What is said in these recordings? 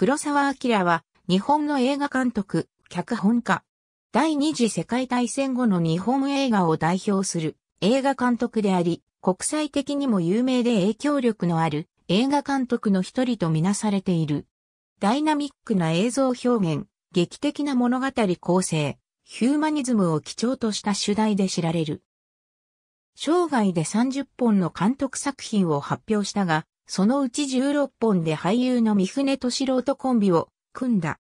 黒沢明は日本の映画監督、脚本家。第二次世界大戦後の日本映画を代表する映画監督であり、国際的にも有名で影響力のある映画監督の一人とみなされている。ダイナミックな映像表現、劇的な物語構成、ヒューマニズムを基調とした主題で知られる。生涯で30本の監督作品を発表したが、そのうち16本で俳優の三船敏郎とコンビを組んだ。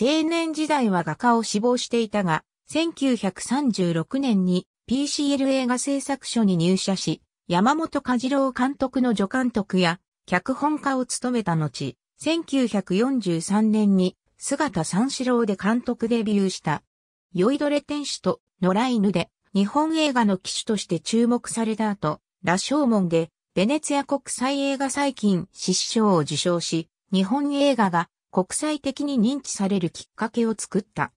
青年時代は画家を志望していたが、1936年に PCL 映画製作所に入社し、山本和次郎監督の助監督や脚本家を務めた後、1943年に姿三四郎で監督デビューした。酔いどれ天使と野良犬で日本映画の騎手として注目された後、羅生門でベネツィア国際映画最近獅子賞を受賞し、日本映画が国際的に認知されるきっかけを作った。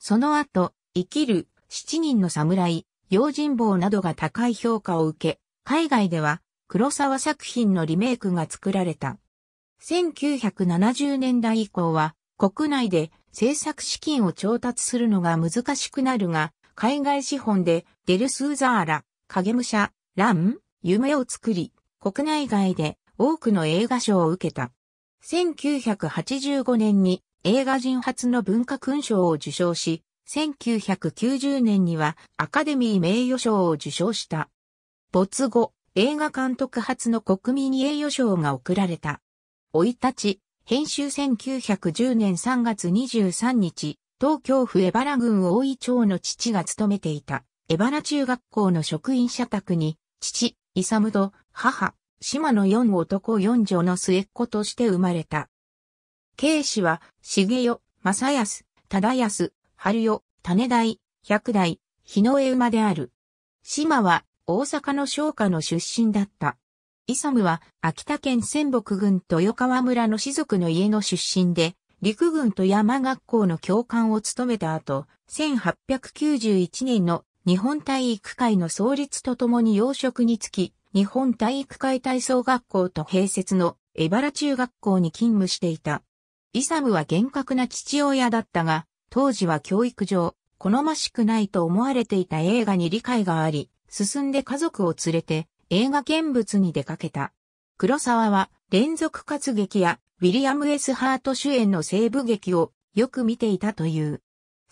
その後、生きる、七人の侍、用心棒などが高い評価を受け、海外では黒沢作品のリメイクが作られた。1970年代以降は国内で制作資金を調達するのが難しくなるが、海外資本でデルスーザーラ、影武者、ラン、夢を作り、国内外で多くの映画賞を受けた。1985年に映画人初の文化勲章を受賞し、1990年にはアカデミー名誉賞を受賞した。没後、映画監督初の国民栄誉賞が贈られた。老いたち、編集1910年3月23日、東京府江原郡大井町の父が勤めていた、江原中学校の職員社宅に、父、勇と母、島の四男四女の末っ子として生まれた。慶氏は、重代、正康、忠康、春代、種代、百代、日の江馬である。島は、大阪の商家の出身だった。イサムは、秋田県仙北郡豊川村の士族の家の出身で、陸軍と山学校の教官を務めた後、1891年の日本体育会の創立とともに養殖につき、日本体育会体操学校と併設の江原中学校に勤務していた。イサムは厳格な父親だったが、当時は教育上、好ましくないと思われていた映画に理解があり、進んで家族を連れて映画見物に出かけた。黒沢は連続活劇やウィリアム・エスハート主演の西部劇をよく見ていたという。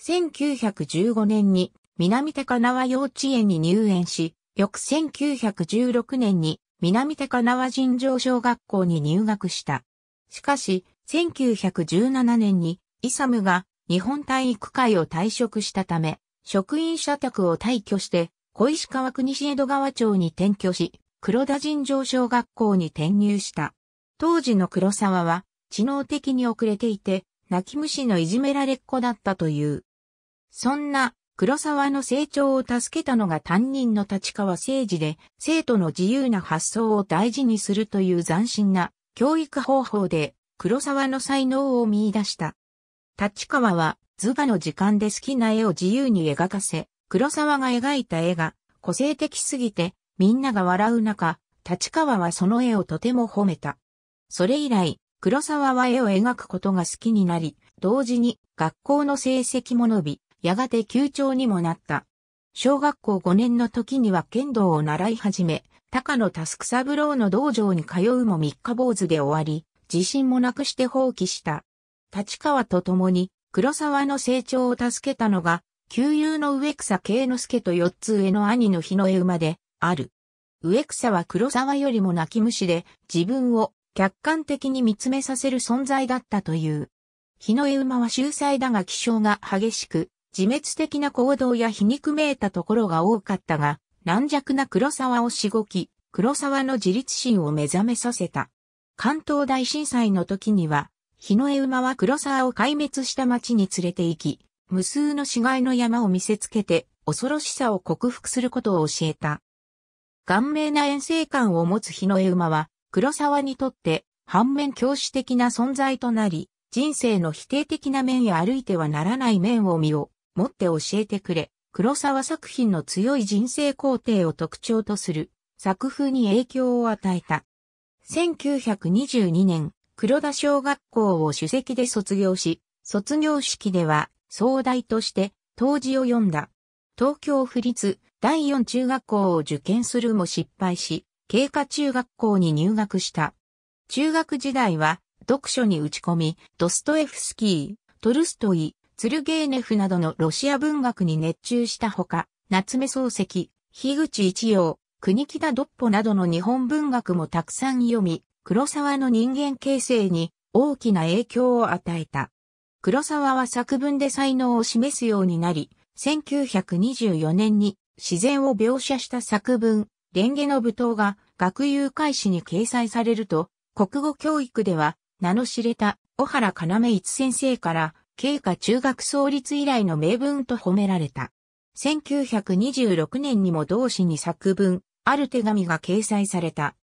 1915年に南高輪幼稚園に入園し、翌1916年に南高輪尋常小学校に入学した。しかし、1917年にイサムが日本体育会を退職したため、職員社宅を退去して、小石川国市江戸川町に転居し、黒田尋常小学校に転入した。当時の黒沢は、知能的に遅れていて、泣き虫のいじめられっ子だったという。そんな黒沢の成長を助けたのが担任の立川誠治で、生徒の自由な発想を大事にするという斬新な教育方法で、黒沢の才能を見出した。立川は、ズバの時間で好きな絵を自由に描かせ、黒沢が描いた絵が個性的すぎて、みんなが笑う中、立川はその絵をとても褒めた。それ以来、黒沢は絵を描くことが好きになり、同時に学校の成績も伸び、やがて球長にもなった。小学校5年の時には剣道を習い始め、高野タスクサブローの道場に通うも三日坊主で終わり、自信もなくして放棄した。立川と共に黒沢の成長を助けたのが、旧友の植草慶之助と四つ上の兄の日の絵馬で、ある。植草は黒沢よりも泣き虫で、自分を客観的に見つめさせる存在だったという。日の絵馬は秀才だが気象が激しく、自滅的な行動や皮肉めいたところが多かったが、軟弱な黒沢をしごき、黒沢の自立心を目覚めさせた。関東大震災の時には、日の絵馬は黒沢を壊滅した町に連れて行き、無数の死骸の山を見せつけて、恐ろしさを克服することを教えた。顔面な遠征感を持つ日の絵馬は、黒沢にとって、反面教師的な存在となり、人生の否定的な面や歩いてはならない面を見よ持って教えてくれ、黒沢作品の強い人生工程を特徴とする作風に影響を与えた。1922年、黒田小学校を主席で卒業し、卒業式では総大として当時を読んだ。東京府立第四中学校を受験するも失敗し、経過中学校に入学した。中学時代は読書に打ち込み、ドストエフスキー、トルストイ、ツルゲーネフなどのロシア文学に熱中したほか、夏目漱石、樋口一葉、国木田ドッポなどの日本文学もたくさん読み、黒沢の人間形成に大きな影響を与えた。黒沢は作文で才能を示すようになり、1924年に自然を描写した作文、レンゲの舞踏が学友会誌に掲載されると、国語教育では名の知れた小原要一先生から慶華中学創立以来の名文と褒められた。1926年にも同氏に作文、ある手紙が掲載された。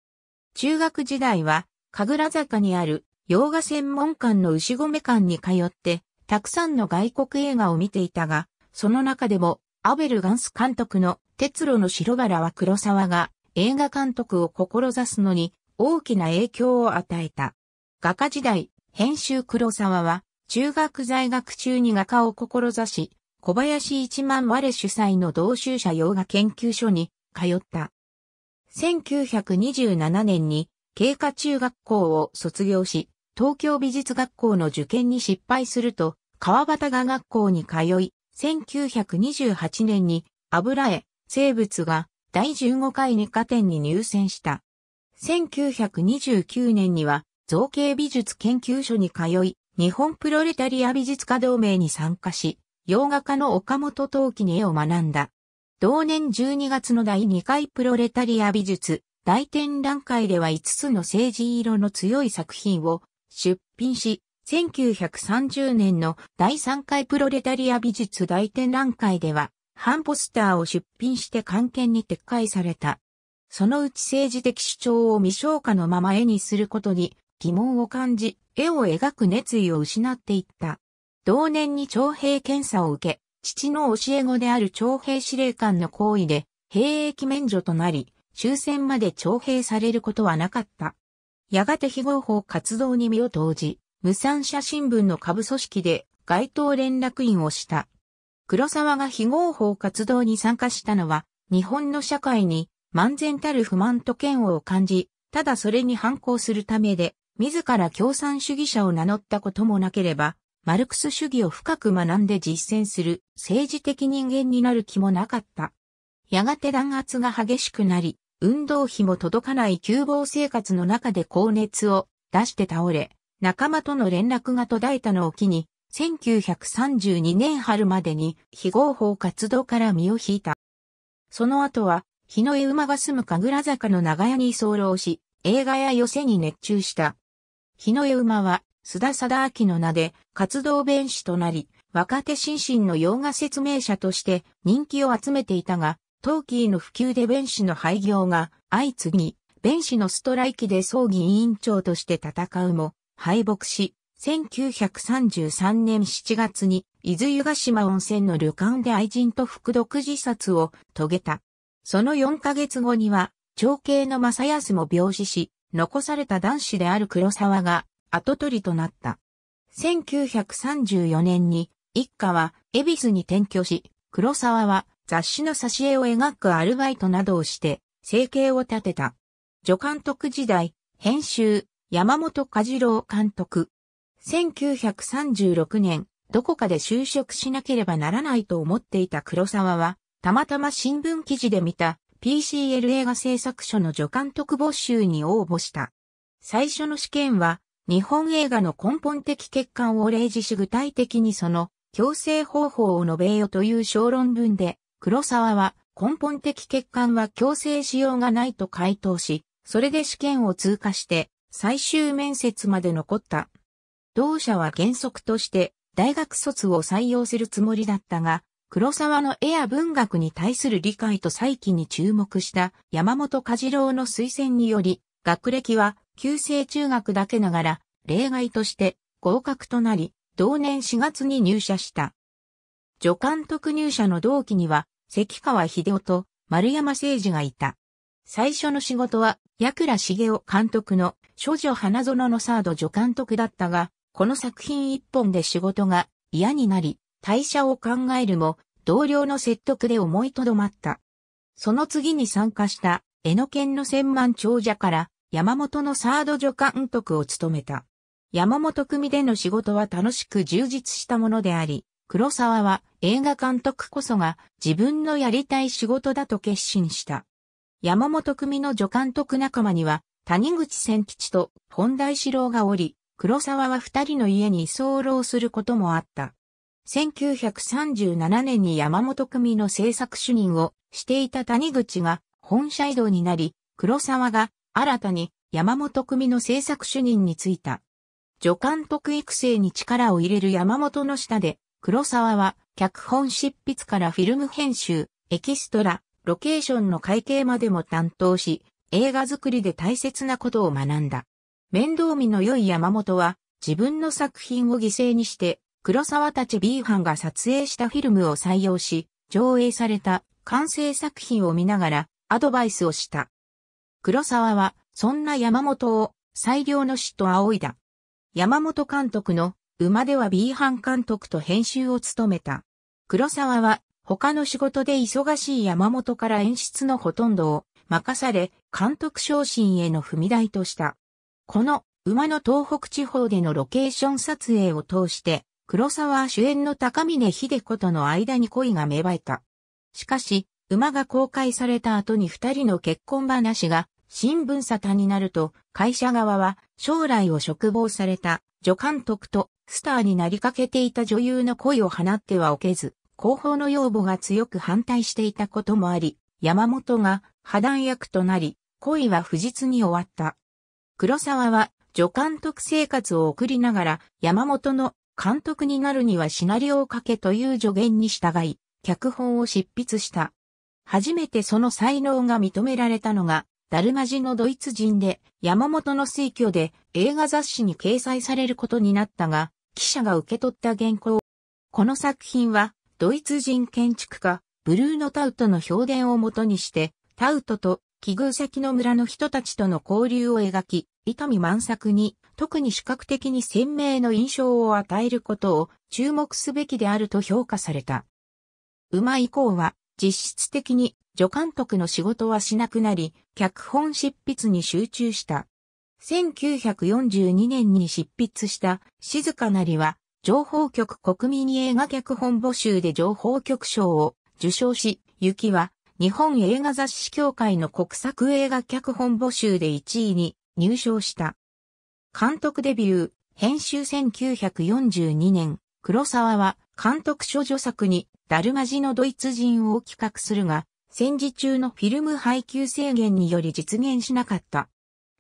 中学時代は、神楽坂にある洋画専門館の牛込館に通って、たくさんの外国映画を見ていたが、その中でも、アベル・ガンス監督の鉄路の白柄は黒沢が映画監督を志すのに大きな影響を与えた。画家時代、編集黒沢は中学在学中に画家を志し、小林一万我主催の同州者洋画研究所に通った。1927年に経過中学校を卒業し、東京美術学校の受験に失敗すると、川端画学校に通い、1928年に油絵、生物が第15回日課展に入選した。1929年には造形美術研究所に通い、日本プロレタリア美術家同盟に参加し、洋画家の岡本陶器に絵を学んだ。同年12月の第2回プロレタリア美術大展覧会では5つの政治色の強い作品を出品し、1930年の第3回プロレタリア美術大展覧会では、ハンポスターを出品して関係に撤回された。そのうち政治的主張を未消化のまま絵にすることに疑問を感じ、絵を描く熱意を失っていった。同年に徴兵検査を受け、父の教え子である徴兵司令官の行為で、兵役免除となり、終戦まで徴兵されることはなかった。やがて非合法活動に身を投じ、無産者新聞の下部組織で街頭連絡員をした。黒沢が非合法活動に参加したのは、日本の社会に、漫然たる不満と嫌悪を感じ、ただそれに反抗するためで、自ら共産主義者を名乗ったこともなければ、マルクス主義を深く学んで実践する政治的人間になる気もなかった。やがて弾圧が激しくなり、運動費も届かない窮乏生活の中で高熱を出して倒れ、仲間との連絡が途絶えたのを機に、1932年春までに非合法活動から身を引いた。その後は、日の絵馬が住む神楽坂の長屋に居候し、映画や寄せに熱中した。日の絵馬は、須田貞明の名で活動弁士となり、若手新進の洋画説明者として人気を集めていたが、トーキーの普及で弁士の廃業が相次ぎ、弁士のストライキで葬儀委員長として戦うも、敗北し、1933年7月に伊豆湯ヶ島温泉の旅館で愛人と服毒自殺を遂げた。その4ヶ月後には、長兄の正康も病死し、残された男子である黒沢が後取りとなった。1934年に一家は恵比寿に転居し、黒沢は雑誌の挿絵を描くアルバイトなどをして生計を立てた。助監督時代、編集、山本和次郎監督。1936年、どこかで就職しなければならないと思っていた黒沢は、たまたま新聞記事で見た PCL 映画製作所の助監督募集に応募した。最初の試験は、日本映画の根本的欠陥を例示し具体的にその、強制方法を述べよという小論文で、黒沢は、根本的欠陥は強制しようがないと回答し、それで試験を通過して、最終面接まで残った。同社は原則として、大学卒を採用するつもりだったが、黒沢の絵や文学に対する理解と再起に注目した山本和次郎の推薦により、学歴は旧制中学だけながら、例外として合格となり、同年4月に入社した。助監督入社の同期には、関川秀夫と丸山誠二がいた。最初の仕事は、矢倉茂雄監督の少女花園のサード助監督だったが、この作品一本で仕事が嫌になり、退社を考えるも、同僚の説得で思いとどまった。その次に参加した、江ノ県の千万長者から、山本のサード助監督を務めた。山本組での仕事は楽しく充実したものであり、黒沢は映画監督こそが自分のやりたい仕事だと決心した。山本組の助監督仲間には谷口千吉と本田志郎がおり、黒沢は二人の家に居候することもあった。1937年に山本組の制作主任をしていた谷口が本社移動になり、黒沢が新たに山本組の制作主任に就いた。助監督育成に力を入れる山本の下で、黒沢は脚本執筆からフィルム編集、エキストラ、ロケーションの会計までも担当し、映画作りで大切なことを学んだ。面倒見の良い山本は自分の作品を犠牲にして黒沢たち B 班が撮影したフィルムを採用し、上映された完成作品を見ながらアドバイスをした。黒沢は、そんな山本を最良の師と仰いだ。山本監督の馬では B 班監督と編集を務めた。黒沢は他の仕事で忙しい山本から演出のほとんどを任され監督昇進への踏み台とした。この馬の東北地方でのロケーション撮影を通して黒沢主演の高峰秀子との間に恋が芽生えた。しかし、馬が公開された後に二人の結婚話が新聞沙汰になると、会社側は将来を嘱望された助監督とスターになりかけていた女優の恋を放ってはおけず、広報の要望が強く反対していたこともあり、山本が破談役となり、恋は不実に終わった。黒沢は助監督生活を送りながら山本の監督になるにはシナリオを書けという助言に従い、脚本を執筆した。初めてその才能が認められたのが、ダルマジのドイツ人で、山本の推挙で映画雑誌に掲載されることになったが、記者が受け取った原稿。この作品は、ドイツ人建築家、ブルーノ・タウトの評伝をもとにして、タウトと奇遇先の村の人たちとの交流を描き、痛み満作に特に視覚的に鮮明の印象を与えることを注目すべきであると評価された。馬以降は実質的に助監督の仕事はしなくなり、脚本執筆に集中した。1942年に執筆した静かなりは、情報局国民映画脚本募集で情報局賞を受賞し、雪は日本映画雑誌協会の国策映画脚本募集で1位に入賞した。監督デビュー、編集1942年、黒沢は監督諸女作に、ダルマジのドイツ人を企画するが、戦時中のフィルム配給制限により実現しなかった。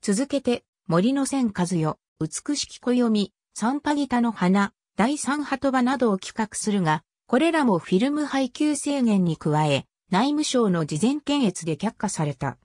続けて、森の千和よ、美しき暦、サンパギタの花、第三波とばなどを企画するが、これらもフィルム配給制限に加え、内務省の事前検閲で却下された。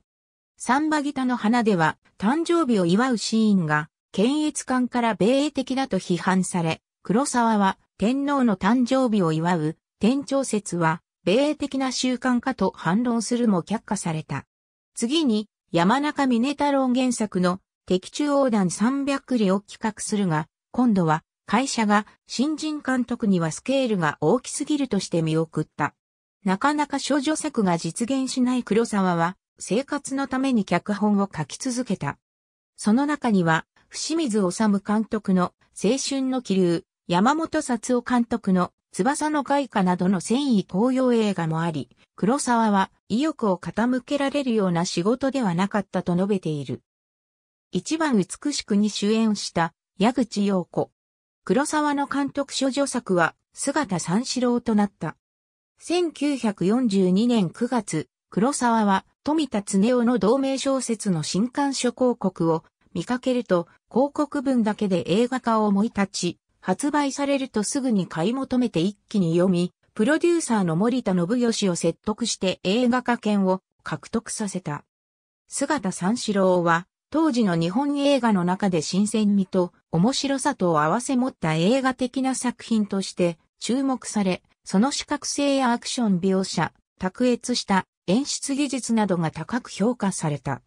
サンバギタの花では誕生日を祝うシーンが検閲官から米英的だと批判され、黒沢は天皇の誕生日を祝う天朝説は米英的な習慣化と反論するも却下された。次に山中峰太郎原作の敵中横断300里を企画するが、今度は会社が新人監督にはスケールが大きすぎるとして見送った。なかなか少女作が実現しない黒沢は生活のために脚本を書き続けた。その中には伏水治監督の青春の気流、山本幸夫監督の翼の外貨などの繊維高揚映画もあり、黒沢は意欲を傾けられるような仕事ではなかったと述べている。一番美しくに主演した矢口洋子。黒沢の監督諸女作は姿三四郎となった。1942年9月、黒沢は富田恒夫の同名小説の新刊書広告を見かけると広告文だけで映画化を思い立ち、発売されるとすぐに買い求めて一気に読み、プロデューサーの森田信義を説得して映画化権を獲得させた。姿三四郎は、当時の日本映画の中で新鮮味と面白さとを合わせ持った映画的な作品として注目され、その視覚性やアクション描写、卓越した演出技術などが高く評価された。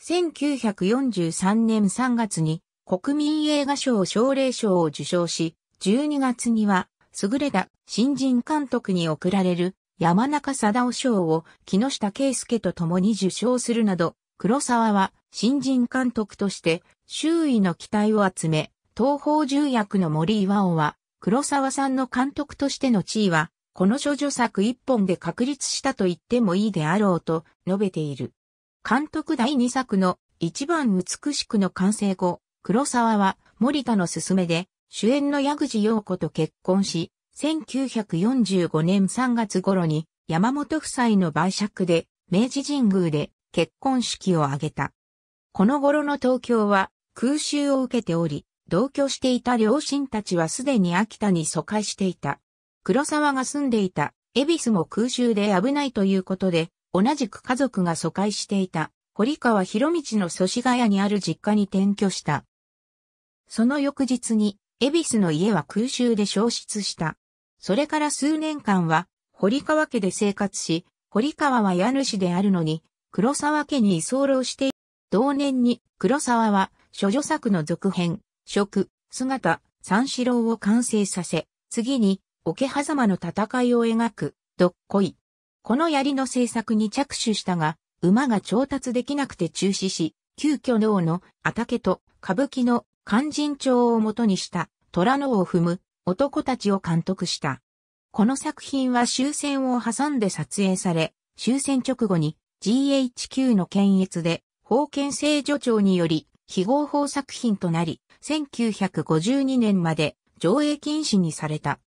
1943年3月に国民映画賞奨励賞を受賞し、12月には優れた新人監督に贈られる山中貞夫賞を木下圭介と共に受賞するなど、黒沢は新人監督として周囲の期待を集め、東方重役の森岩尾は黒沢さんの監督としての地位は、この諸女作一本で確立したと言ってもいいであろうと述べている。監督第2作の一番美しくの完成後、黒沢は森田の勧めで主演の矢口洋子と結婚し、1945年3月頃に山本夫妻の売借で明治神宮で結婚式を挙げた。この頃の東京は空襲を受けており、同居していた両親たちはすでに秋田に疎開していた。黒沢が住んでいた恵比寿も空襲で危ないということで、同じく家族が疎開していた、堀川博道の祖師ヶ谷にある実家に転居した。その翌日に、恵比寿の家は空襲で消失した。それから数年間は、堀川家で生活し、堀川は家主であるのに、黒沢家に居候して同年に黒沢は、諸女作の続編、食、姿、三四郎を完成させ、次に、桶狭間の戦いを描く、どっこい、この槍の製作に着手したが、馬が調達できなくて中止し、急遽能の畑と歌舞伎の肝心帳を元にした虎能を踏む男たちを監督した。この作品は終戦を挟んで撮影され、終戦直後に GHQ の検閲で、封建制助長により、非合法作品となり、1952年まで上映禁止にされた。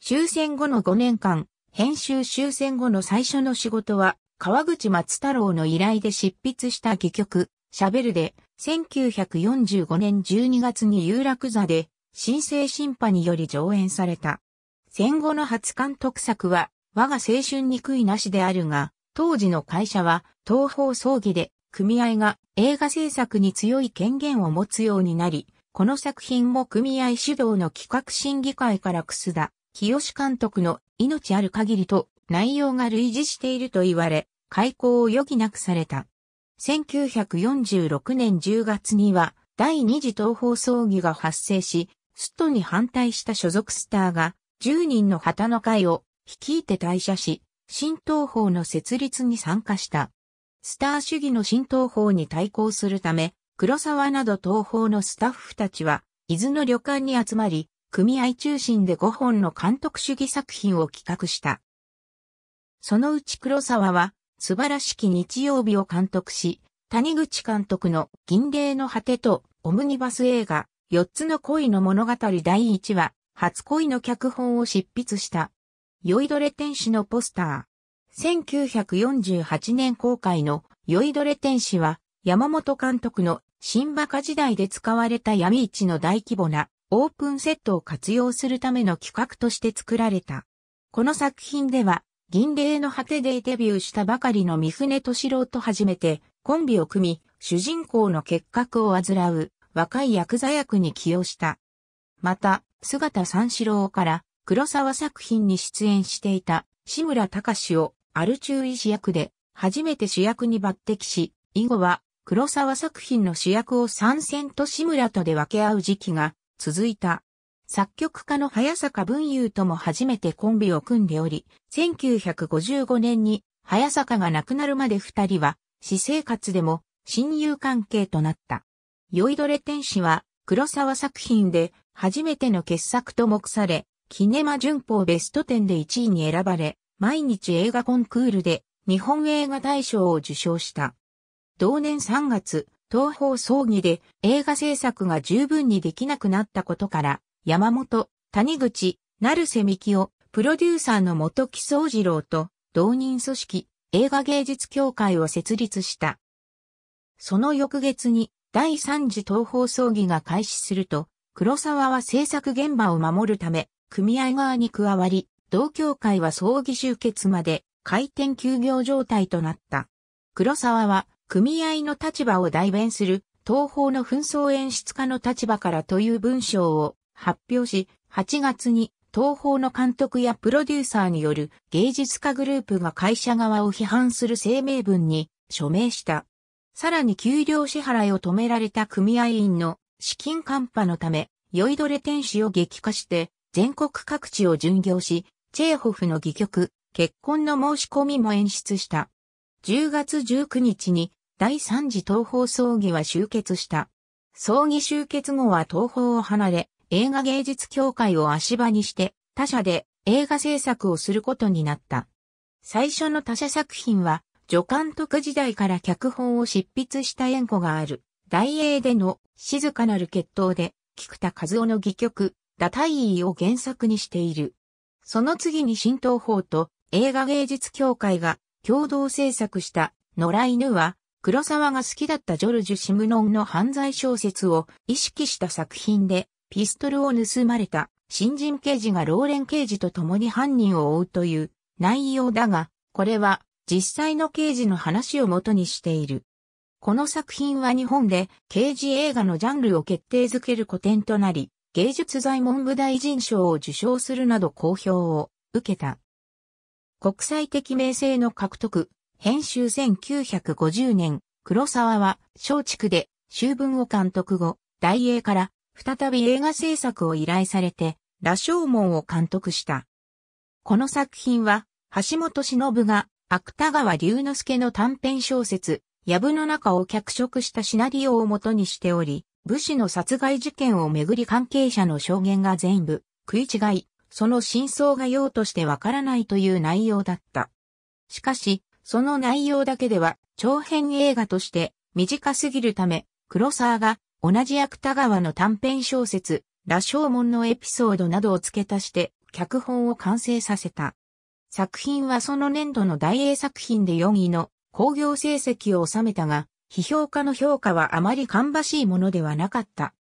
終戦後の5年間、編集終戦後の最初の仕事は、川口松太郎の依頼で執筆した戯曲、喋るで、1945年12月に有楽座で、新生審判により上演された。戦後の初監督作は、我が青春に悔いなしであるが、当時の会社は、東方葬儀で、組合が映画制作に強い権限を持つようになり、この作品も組合主導の企画審議会から楠田、清監督の命ある限りと内容が類似していると言われ、開校を余儀なくされた。1946年10月には第二次東方葬儀が発生し、ストに反対した所属スターが10人の旗の会を率いて退社し、新東方の設立に参加した。スター主義の新東方に対抗するため、黒沢など東方のスタッフたちは、伊豆の旅館に集まり、組合中心で5本の監督主義作品を企画した。そのうち黒沢は、素晴らしき日曜日を監督し、谷口監督の銀霊の果てとオムニバス映画、4つの恋の物語第1話、初恋の脚本を執筆した。酔いどれ天使のポスター。1948年公開の酔いどれ天使は、山本監督の新馬鹿時代で使われた闇市の大規模なオープンセットを活用するための企画として作られた。この作品では、銀霊の果てでデビューしたばかりの三船敏郎と初めてコンビを組み、主人公の結核を患う若い役座役に起用した。また、姿三四郎から黒沢作品に出演していた志村隆をアル中医師役で初めて主役に抜擢し、以後は黒沢作品の主役を参戦と志村とで分け合う時期が続いた。作曲家の早坂文雄とも初めてコンビを組んでおり、1955年に早坂が亡くなるまで二人は、私生活でも親友関係となった。酔いどれ天使は黒沢作品で初めての傑作と目され、キネマ旬報ベスト10で1位に選ばれ、毎日映画コンクールで日本映画大賞を受賞した。同年3月、東方葬儀で映画制作が十分にできなくなったことから、山本、谷口、成瀬美希夫、プロデューサーの元木宗次郎と同人組織映画芸術協会を設立した。その翌月に第3次東方葬儀が開始すると、黒沢は制作現場を守るため、組合側に加わり、同協会は葬儀集結まで開店休業状態となった。黒沢は組合の立場を代弁する東方の紛争演出家の立場からという文章を発表し、8月に東方の監督やプロデューサーによる芸術家グループが会社側を批判する声明文に署名した。さらに給料支払いを止められた組合員の資金カ破のため、酔いどれ天使を激化して全国各地を巡業し、チェーホフの戯曲、結婚の申し込みも演出した。10月19日に第三次東方葬儀は終結した。葬儀終結後は東方を離れ、映画芸術協会を足場にして、他社で映画制作をすることになった。最初の他社作品は、助監督時代から脚本を執筆した縁故がある、大英での静かなる決闘で、菊田和夫の戯曲、打体位を原作にしている。その次に新東宝と映画芸術協会が共同制作した野良犬は黒沢が好きだったジョルジュ・シムノンの犯罪小説を意識した作品で、ピストルを盗まれた新人刑事がローレン刑事と共に犯人を追うという内容だが、これは実際の刑事の話を元にしている。この作品は日本で刑事映画のジャンルを決定づける古典となり、芸術財文部大臣賞を受賞するなど好評を受けた。国際的名声の獲得、編集1950年、黒沢は松竹で修文を監督後、大英から再び映画制作を依頼されて、羅生門を監督した。この作品は、橋本忍が芥川龍之介の短編小説、藪の中を脚色したシナリオをもとにしており、武士の殺害事件をめぐり関係者の証言が全部食い違い、その真相が用としてわからないという内容だった。しかし、その内容だけでは長編映画として短すぎるため、黒沢が同じ芥川の短編小説、羅生門のエピソードなどを付け足して脚本を完成させた。作品はその年度の大英作品で4位の興行成績を収めたが、批評家の評価はあまり芳しいものではなかった。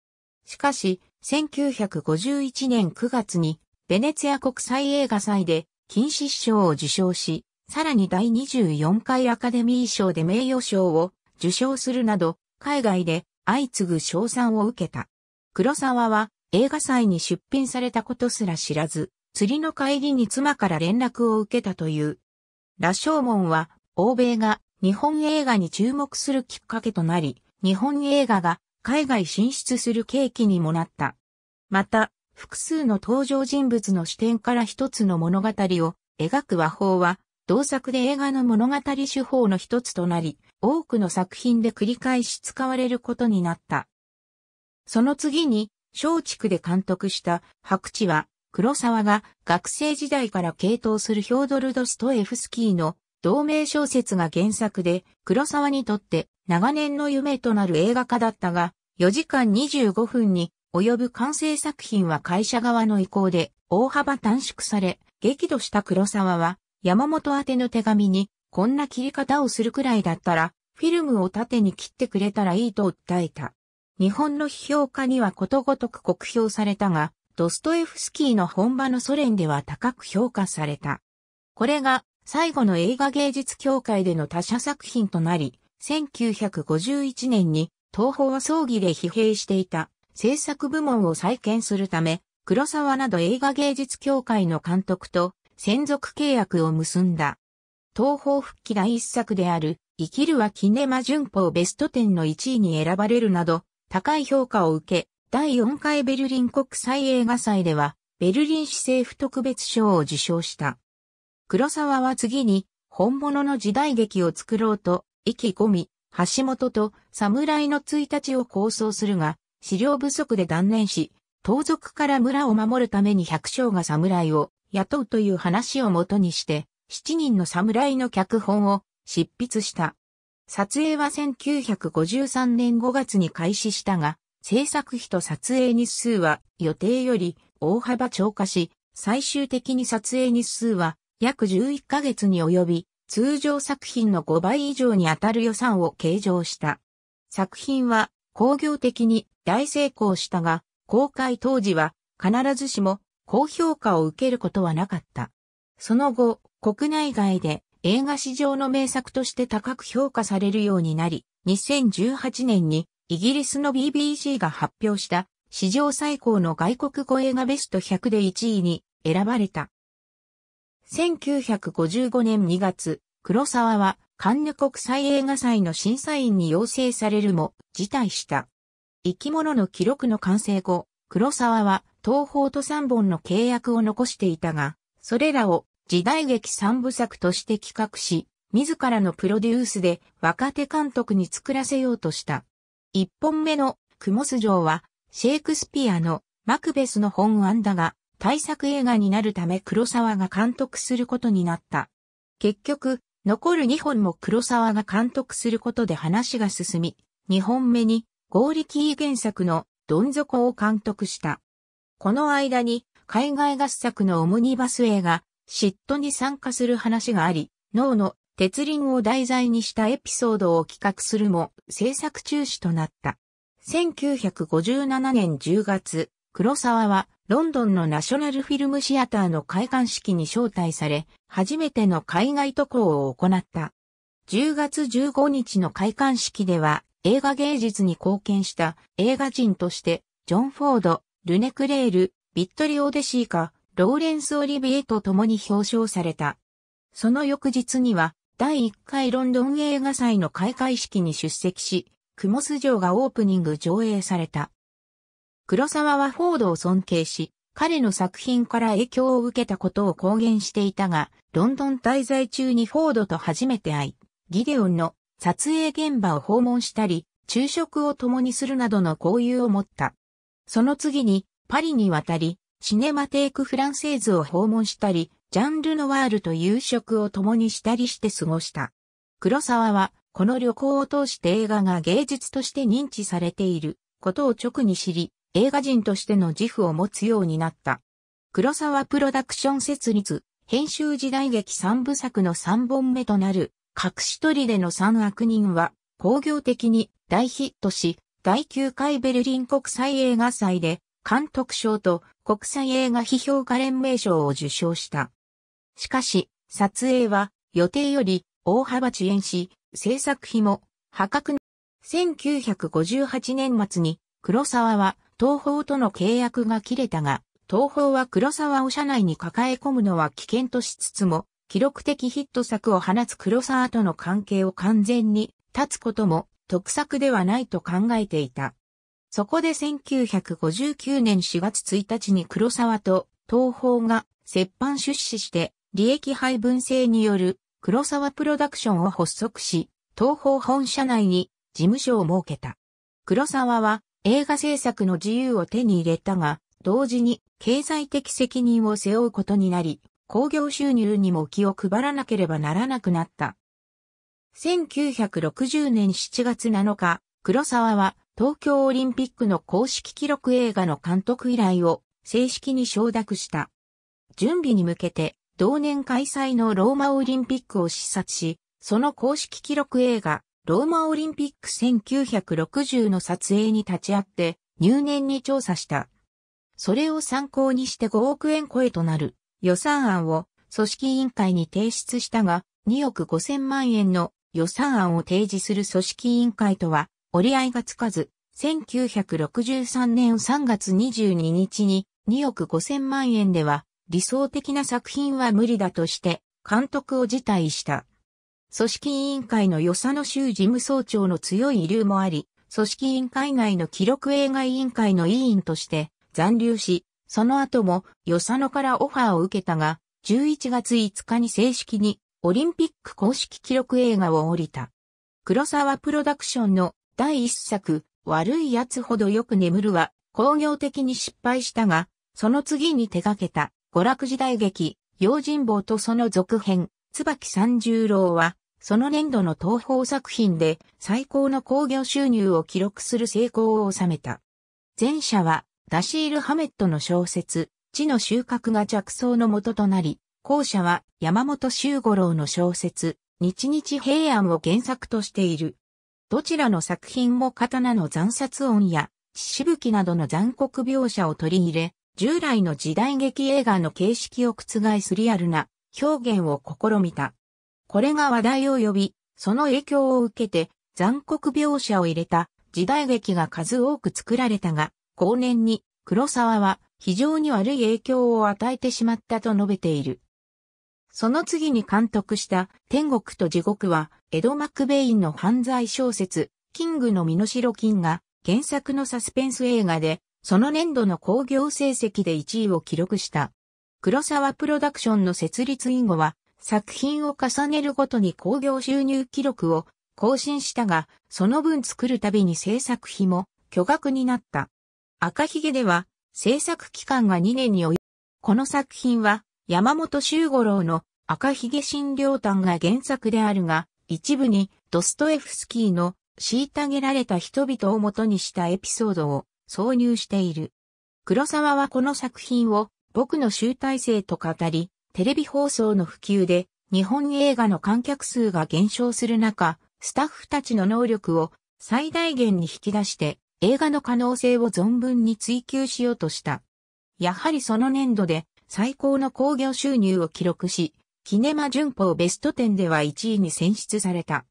しかし、1951年9月に、ベネツィア国際映画祭で、金獅子賞を受賞し、さらに第24回アカデミー賞で名誉賞を受賞するなど、海外で相次ぐ賞賛を受けた。黒沢は映画祭に出品されたことすら知らず、釣りの帰りに妻から連絡を受けたという。羅生門は欧米が日本映画に注目するきっかけとなり、日本映画が海外進出する契機にもなった。また、複数の登場人物の視点から一つの物語を描く和法は同作で映画の物語手法の一つとなり、多くの作品で繰り返し使われることになった。その次に、松竹で監督した白地は、黒沢が学生時代から傾倒するヒョードル・ドストエフスキーの同名小説が原作で、黒沢にとって長年の夢となる映画化だったが、4時間25分に及ぶ完成作品は会社側の意向で大幅短縮され、激怒した黒沢は山本宛ての手紙に、こんな切り方をするくらいだったら、フィルムを縦に切ってくれたらいいと訴えた。日本の批評家にはことごとく酷評されたが、ドストエフスキーの本場のソ連では高く評価された。これが最後の映画芸術協会での他者作品となり、1951年に東宝は葬儀で疲弊していた制作部門を再建するため、黒沢など映画芸術協会の監督と専属契約を結んだ。東方復帰第一作である、生きるはキネマ旬報ベスト10の1位に選ばれるなど、高い評価を受け、第4回ベルリン国際映画祭では、ベルリン市政府特別賞を受賞した。黒沢は次に、本物の時代劇を作ろうと、意気込み、橋本と侍の1日を構想するが、資料不足で断念し、盗賊から村を守るために百姓が侍を雇うという話をもとにして、7人の侍の脚本を執筆した。撮影は1953年5月に開始したが、制作費と撮影日数は予定より大幅超過し、最終的に撮影日数は約11ヶ月に及び、通常作品の5倍以上に当たる予算を計上した。作品は工業的に大成功したが、公開当時は必ずしも高評価を受けることはなかった。その後、国内外で映画史上の名作として高く評価されるようになり、2018年にイギリスの BBC が発表した史上最高の外国語映画ベスト100で1位に選ばれた。1955年2月、黒沢はカンヌ国際映画祭の審査員に要請されるも辞退した。生き物の記録の完成後、黒沢は東宝と三本の契約を残していたが、それらを時代劇三部作として企画し、自らのプロデュースで若手監督に作らせようとした。一本目のクモス城は、シェイクスピアのマクベスの本案だが、大作映画になるため黒沢が監督することになった。結局、残る2本も黒沢が監督することで話が進み、2本目に合力原作のどん底を監督した。この間に海外合作のオムニバス映画、嫉妬に参加する話があり、脳の鉄輪を題材にしたエピソードを企画するも制作中止となった。1957年10月、黒沢はロンドンのナショナルフィルムシアターの開館式に招待され、初めての海外渡航を行った。10月15日の開館式では映画芸術に貢献した映画人としてジョン・フォード、ルネクレール、ビットリオデシーカ、ローレンス・オリビエと共に表彰された。その翌日には、第1回ロンドン映画祭の開会式に出席し、クモス城がオープニング上映された。黒沢はフォードを尊敬し、彼の作品から影響を受けたことを公言していたが、ロンドン滞在中にフォードと初めて会い、ギデオンの撮影現場を訪問したり、昼食を共にするなどの交友を持った。その次に、パリに渡り、シネマテークフランセーズを訪問したり、ジャンルノワールと夕食を共にしたりして過ごした。黒沢は、この旅行を通して映画が芸術として認知されていることを直に知り、映画人としての自負を持つようになった。黒沢プロダクション設立、編集時代劇三部作の三本目となる、隠し砦の三悪人は、工業的に大ヒットし、第9回ベルリン国際映画祭で監督賞と国際映画批評家連盟賞を受賞した。しかし、撮影は予定より大幅遅延し、制作費も破格の1958年末に黒沢は東宝との契約が切れたが、東宝は黒沢を社内に抱え込むのは危険としつつも、記録的ヒット作を放つ黒沢との関係を完全に断つことも得策ではないと考えていた。そこで1959年4月1日に黒沢と東宝が折半出資して利益配分制による黒沢プロダクションを発足し、東宝本社内に事務所を設けた。黒沢は映画制作の自由を手に入れたが、同時に経済的責任を背負うことになり、工業収入にも気を配らなければならなくなった。1960年7月7日、黒沢は東京オリンピックの公式記録映画の監督依頼を正式に承諾した。準備に向けて同年開催のローマオリンピックを視察し、その公式記録映画、ローマオリンピック1960の撮影に立ち会って入念に調査した。それを参考にして5億円超えとなる予算案を組織委員会に提出したが2億5000万円の予算案を提示する組織委員会とは折り合いがつかず、1963年3月22日に2億5000万円では理想的な作品は無理だとして監督を辞退した。組織委員会の与謝野州事務総長の強い遺留もあり、組織委員会内の記録映画委員会の委員として残留し、その後も与謝野からオファーを受けたが、11月5日に正式にオリンピック公式記録映画を降りた。黒沢プロダクションの第一作、悪い奴ほどよく眠るは、工業的に失敗したが、その次に手掛けた、娯楽時代劇、用心棒とその続編、椿三十郎は、その年度の東宝作品で最高の興行収入を記録する成功を収めた。前者は、ダシール・ハメットの小説、地の収穫が着想のもととなり、後者は山本周五郎の小説、日日平安を原作としている。どちらの作品も刀の残殺音や、しぶきなどの残酷描写を取り入れ、従来の時代劇映画の形式を覆すリアルな表現を試みた。これが話題を呼び、その影響を受けて残酷描写を入れた時代劇が数多く作られたが、後年に黒沢は非常に悪い影響を与えてしまったと述べている。その次に監督した天国と地獄は、エド・マックベインの犯罪小説、キングの身代金が原作のサスペンス映画で、その年度の興行成績で1位を記録した。黒沢プロダクションの設立以後は、作品を重ねるごとに興行収入記録を更新したが、その分作るたびに制作費も巨額になった。赤ひげでは、制作期間が2年に及ぶ。この作品は、山本周五郎の赤ひげ診療団が原作であるが、一部にドストエフスキーの虐げられた人々を元にしたエピソードを挿入している。黒沢はこの作品を僕の集大成と語り、テレビ放送の普及で日本映画の観客数が減少する中、スタッフたちの能力を最大限に引き出して映画の可能性を存分に追求しようとした。やはりその年度で最高の興行収入を記録し、キネマ旬報ベスト10では1位に選出された。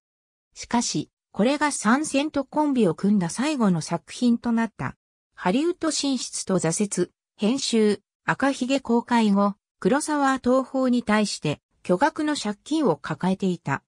しかし、これが参戦とコンビを組んだ最後の作品となった。ハリウッド進出と挫折、編集、赤ひげ公開後、黒沢東宝に対して巨額の借金を抱えていた。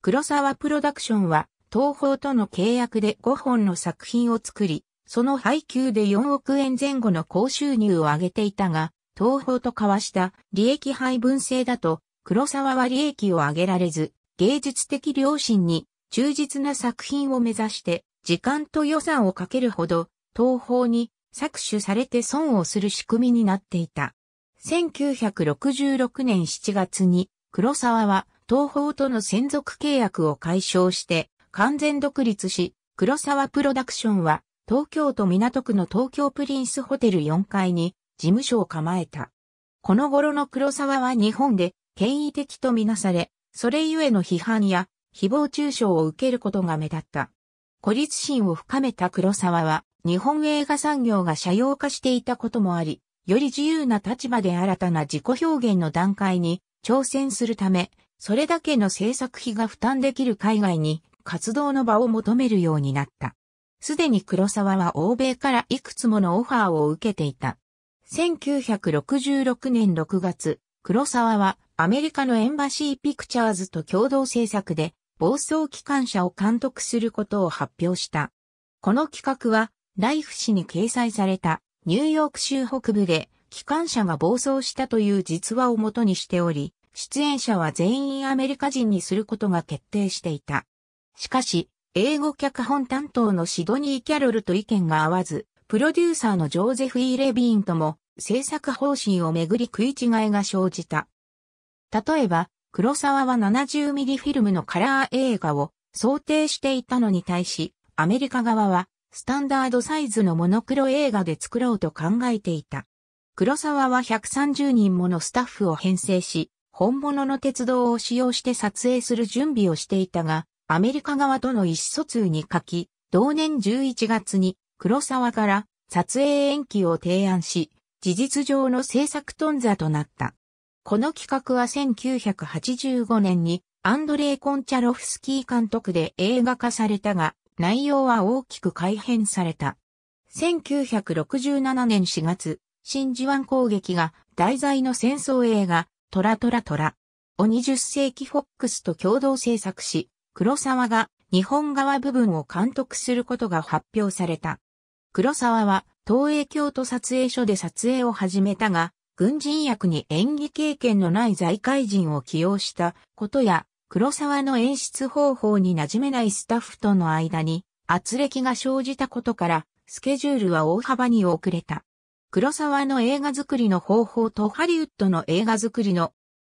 黒沢プロダクションは東宝との契約で5本の作品を作り、その配給で4億円前後の高収入を上げていたが、東宝と交わした利益配分制だと、黒沢は利益を上げられず、芸術的良心に忠実な作品を目指して、時間と予算をかけるほど、東宝に搾取されて損をする仕組みになっていた。1966年7月に、黒沢は東宝との専属契約を解消して、完全独立し、黒沢プロダクションは、東京都港区の東京プリンスホテル4階に事務所を構えた。この頃の黒沢は日本で権威的とみなされ、それゆえの批判や誹謗中傷を受けることが目立った。孤立心を深めた黒沢は、日本映画産業が社用化していたこともあり、より自由な立場で新たな自己表現の段階に挑戦するため、それだけの制作費が負担できる海外に活動の場を求めるようになった。すでに黒沢は欧米からいくつものオファーを受けていた。1966年6月、黒沢はアメリカのエンバシーピクチャーズと共同制作で暴走機関車を監督することを発表した。この企画は、ライフ誌に掲載されたニューヨーク州北部で機関車が暴走したという実話をもとにしており、出演者は全員アメリカ人にすることが決定していた。しかし、英語脚本担当のシドニー・キャロルと意見が合わず、プロデューサーのジョーゼフ・イー・レビーンとも制作方針をめぐり食い違いが生じた。例えば、黒沢は7 0ミリフィルムのカラー映画を想定していたのに対し、アメリカ側はスタンダードサイズのモノクロ映画で作ろうと考えていた。黒沢は130人ものスタッフを編成し、本物の鉄道を使用して撮影する準備をしていたが、アメリカ側との意思疎通に書き、同年11月に黒沢から撮影延期を提案し、事実上の制作頓挫となった。この企画は1985年にアンドレイ・コンチャロフスキー監督で映画化されたが、内容は大きく改変された。1967年4月、真珠湾攻撃が題材の戦争映画、トラトラトラを20世紀フォックスと共同制作し、黒沢が日本側部分を監督することが発表された。黒沢は東映京都撮影所で撮影を始めたが、軍人役に演技経験のない在海人を起用したことや、黒沢の演出方法に馴染めないスタッフとの間に、圧力が生じたことから、スケジュールは大幅に遅れた。黒沢の映画作りの方法とハリウッドの映画作りの、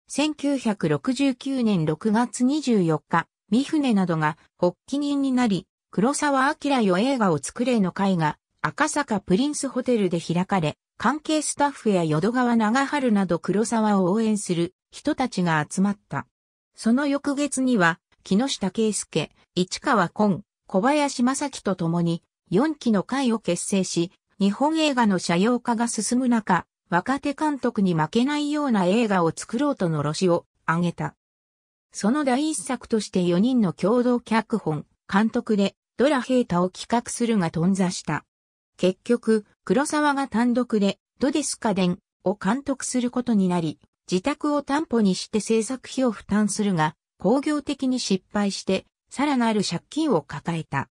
1969年6月24日、三船などが発起人になり、黒沢明よ映画を作れの会が赤坂プリンスホテルで開かれ、関係スタッフや淀川長春など黒沢を応援する人たちが集まった。その翌月には、木下圭介、市川昆、小林正樹と共に4期の会を結成し、日本映画の社用化が進む中、若手監督に負けないような映画を作ろうとのろしを挙げた。その第一作として4人の共同脚本、監督でドラヘータを企画するが頓挫した。結局、黒沢が単独で、ドデスデンを監督することになり、自宅を担保にして制作費を負担するが、工業的に失敗して、さらなる借金を抱えた。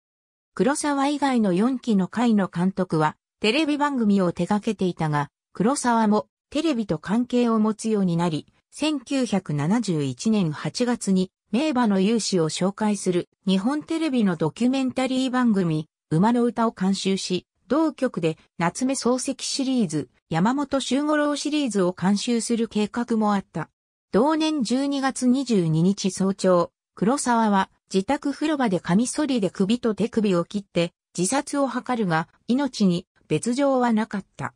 黒沢以外の4期の会の監督は、テレビ番組を手掛けていたが、黒沢もテレビと関係を持つようになり、1971年8月に名馬の勇士を紹介する日本テレビのドキュメンタリー番組、馬の歌を監修し、同局で夏目漱石シリーズ、山本周五郎シリーズを監修する計画もあった。同年12月22日早朝、黒沢は自宅風呂場でカミソリで首と手首を切って自殺を図るが命に別状はなかった。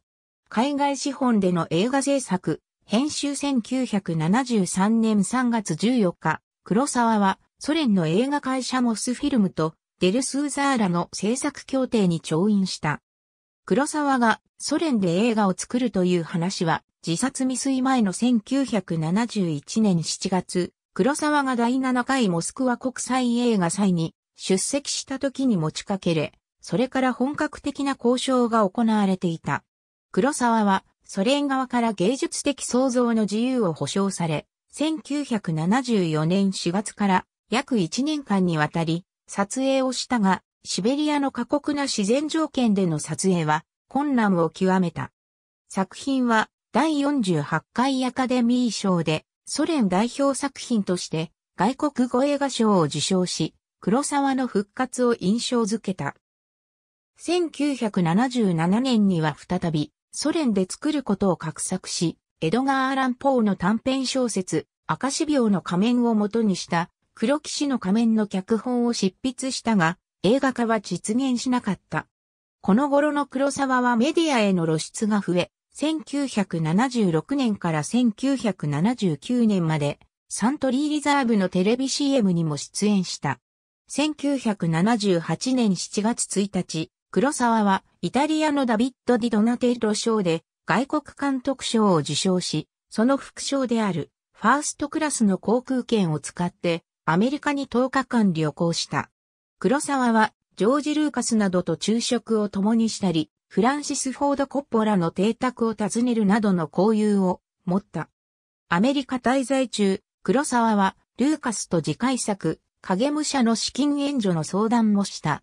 海外資本での映画制作、編集1973年3月14日、黒沢はソ連の映画会社モスフィルムとデルスーザーラの制作協定に調印した。黒沢がソ連で映画を作るという話は自殺未遂前の1971年7月、黒沢が第7回モスクワ国際映画祭に出席した時に持ちかけれ、それから本格的な交渉が行われていた。黒沢はソ連側から芸術的創造の自由を保障され、1974年4月から約1年間にわたり撮影をしたが、シベリアの過酷な自然条件での撮影は困難を極めた。作品は第48回アカデミー賞でソ連代表作品として外国語映画賞を受賞し、黒沢の復活を印象づけた。1977年には再びソ連で作ることを画策し、エドガー・アラン・ポーの短編小説、赤死病の仮面を元にした黒騎士の仮面の脚本を執筆したが、映画化は実現しなかった。この頃の黒沢はメディアへの露出が増え、1976年から1979年まで、サントリーリザーブのテレビ CM にも出演した。1978年7月1日、黒沢はイタリアのダビッド・ディ・ドナテッロ賞で外国監督賞を受賞し、その副賞であるファーストクラスの航空券を使ってアメリカに10日間旅行した。黒沢は、ジョージ・ルーカスなどと昼食を共にしたり、フランシス・フォード・コッポラの邸宅を訪ねるなどの交友を持った。アメリカ滞在中、黒沢は、ルーカスと次回作、影武者の資金援助の相談もした。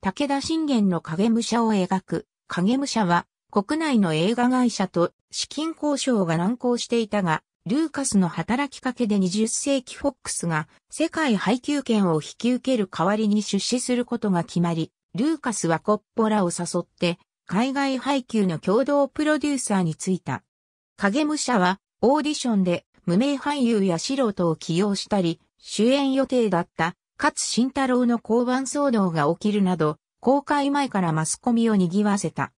武田信玄の影武者を描く、影武者は、国内の映画会社と資金交渉が難航していたが、ルーカスの働きかけで20世紀フォックスが世界配給権を引き受ける代わりに出資することが決まり、ルーカスはコッポラを誘って海外配給の共同プロデューサーに就いた。影武者はオーディションで無名俳優や素人を起用したり、主演予定だった勝慎太郎の交番騒動が起きるなど、公開前からマスコミを賑わせた。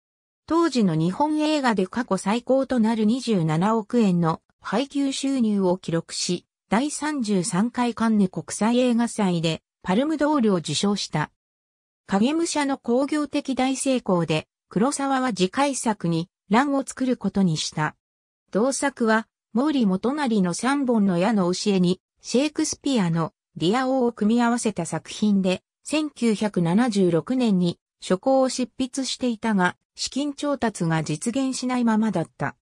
当時の日本映画で過去最高となる27億円の配給収入を記録し、第33回カンヌ国際映画祭でパルムドールを受賞した。影武者の工業的大成功で、黒沢は次回作に乱を作ることにした。同作は、毛利元就の三本の矢の教えに、シェイクスピアのディア王を組み合わせた作品で、1976年に初稿を執筆していたが、資金調達が実現しないままだった。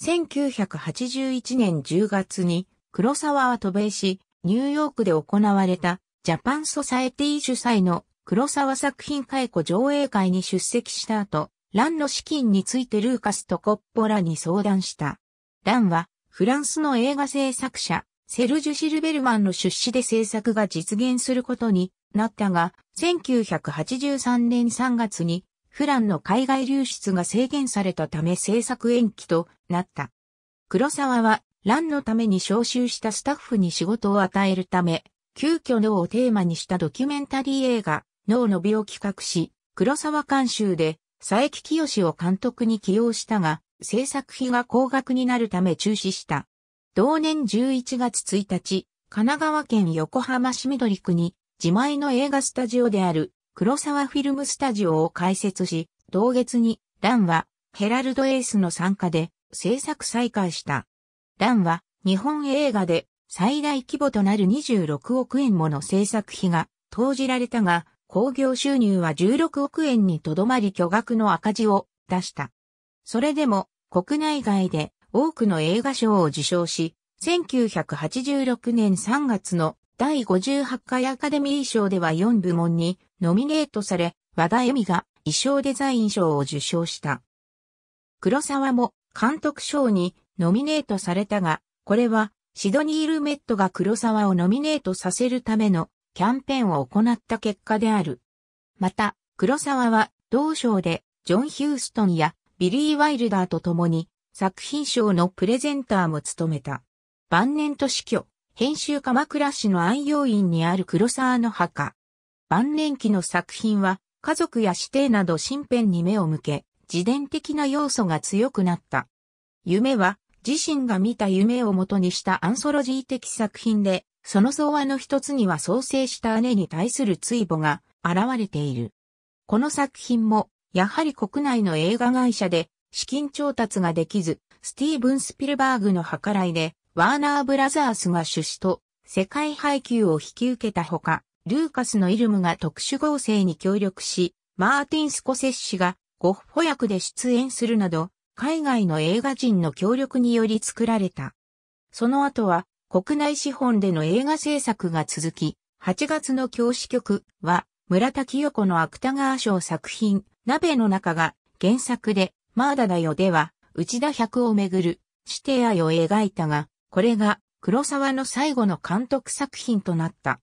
1981年10月に黒沢は渡米し、ニューヨークで行われたジャパンソサエティ主催の黒沢作品解雇上映会に出席した後、ランの資金についてルーカスとコッポラに相談した。ランはフランスの映画制作者、セルジュ・シルベルマンの出資で制作が実現することになったが、1983年3月にフランの海外流出が制限されたため制作延期となった。黒沢は、ランのために招集したスタッフに仕事を与えるため、急遽脳をテーマにしたドキュメンタリー映画、脳の美を企画し、黒沢監修で、佐伯清を監督に起用したが、制作費が高額になるため中止した。同年11月1日、神奈川県横浜市緑区に、自前の映画スタジオである黒沢フィルムスタジオを開設し、同月に、ランは、ヘラルドエースの参加で、制作再開した。ランは、日本映画で、最大規模となる26億円もの制作費が投じられたが、興行収入は16億円にとどまり巨額の赤字を出した。それでも国内外で多くの映画賞を受賞し、1986年3月の第58回アカデミー賞では4部門にノミネートされ、和田恵美が衣装デザイン賞を受賞した。黒沢も監督賞にノミネートされたが、これはシドニー・ルメットが黒沢をノミネートさせるためのキャンペーンを行った結果である。また、黒沢は同賞でジョン・ヒューストンやビリー・ワイルダーと共に作品賞のプレゼンターも務めた。晩年と死去、編集鎌倉市の愛用院にある黒沢の墓。晩年期の作品は、家族や師弟など身辺に目を向け、自伝的な要素が強くなった。夢は、自身が見た夢をもとにしたアンソロジー的作品で、その相話の一つには創生した姉に対する追母が現れている。この作品も、やはり国内の映画会社で資金調達ができず、スティーブン・スピルバーグの計らいで、ワーナーブラザースが出資と世界配給を引き受けたほか、ルーカスのイルムが特殊合成に協力し、マーティン・スコセッシがゴッホ役で出演するなど、海外の映画人の協力により作られた。その後は国内資本での映画制作が続き、8月の教師局は村田清子の芥川賞作品鍋の中が原作でマーダだよでは内田百をめぐる指定愛を描いたが、これが黒沢の最後の監督作品となった。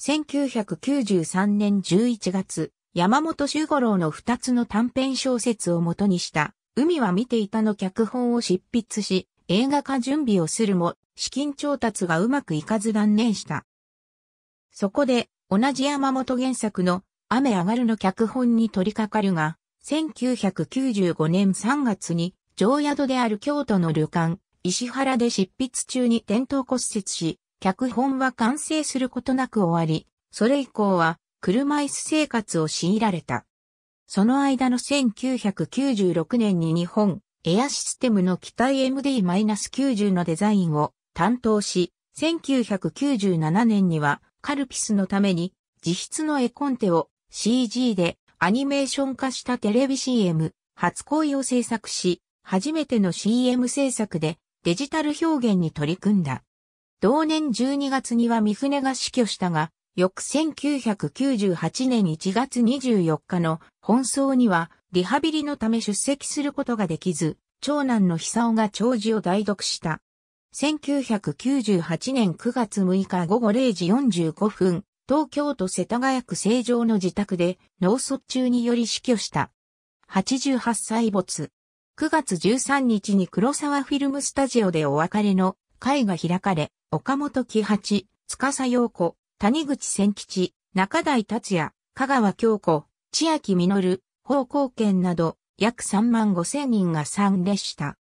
1993年11月、山本周五郎の二つの短編小説を元にした、海は見ていたの脚本を執筆し、映画化準備をするも、資金調達がうまくいかず断念した。そこで、同じ山本原作の、雨上がるの脚本に取り掛かるが、1995年3月に、常宿である京都の旅館、石原で執筆中に転倒骨折し、脚本は完成することなく終わり、それ以降は車椅子生活を強いられた。その間の1996年に日本エアシステムの機体 MD-90 のデザインを担当し、1997年にはカルピスのために自筆の絵コンテを CG でアニメーション化したテレビ CM 初恋を制作し、初めての CM 制作でデジタル表現に取り組んだ。同年12月には三船が死去したが、翌1998年1月24日の本葬にはリハビリのため出席することができず、長男の久男が長寿を代読した。1998年9月6日午後0時45分、東京都世田谷区成城の自宅で脳卒中により死去した。88歳没。9月13日に黒沢フィルムスタジオでお別れの会が開かれ、岡本喜八、司陽子、谷口千吉、中台達也、香川京子、千秋実、方向圏など、約3万5千人が参列した。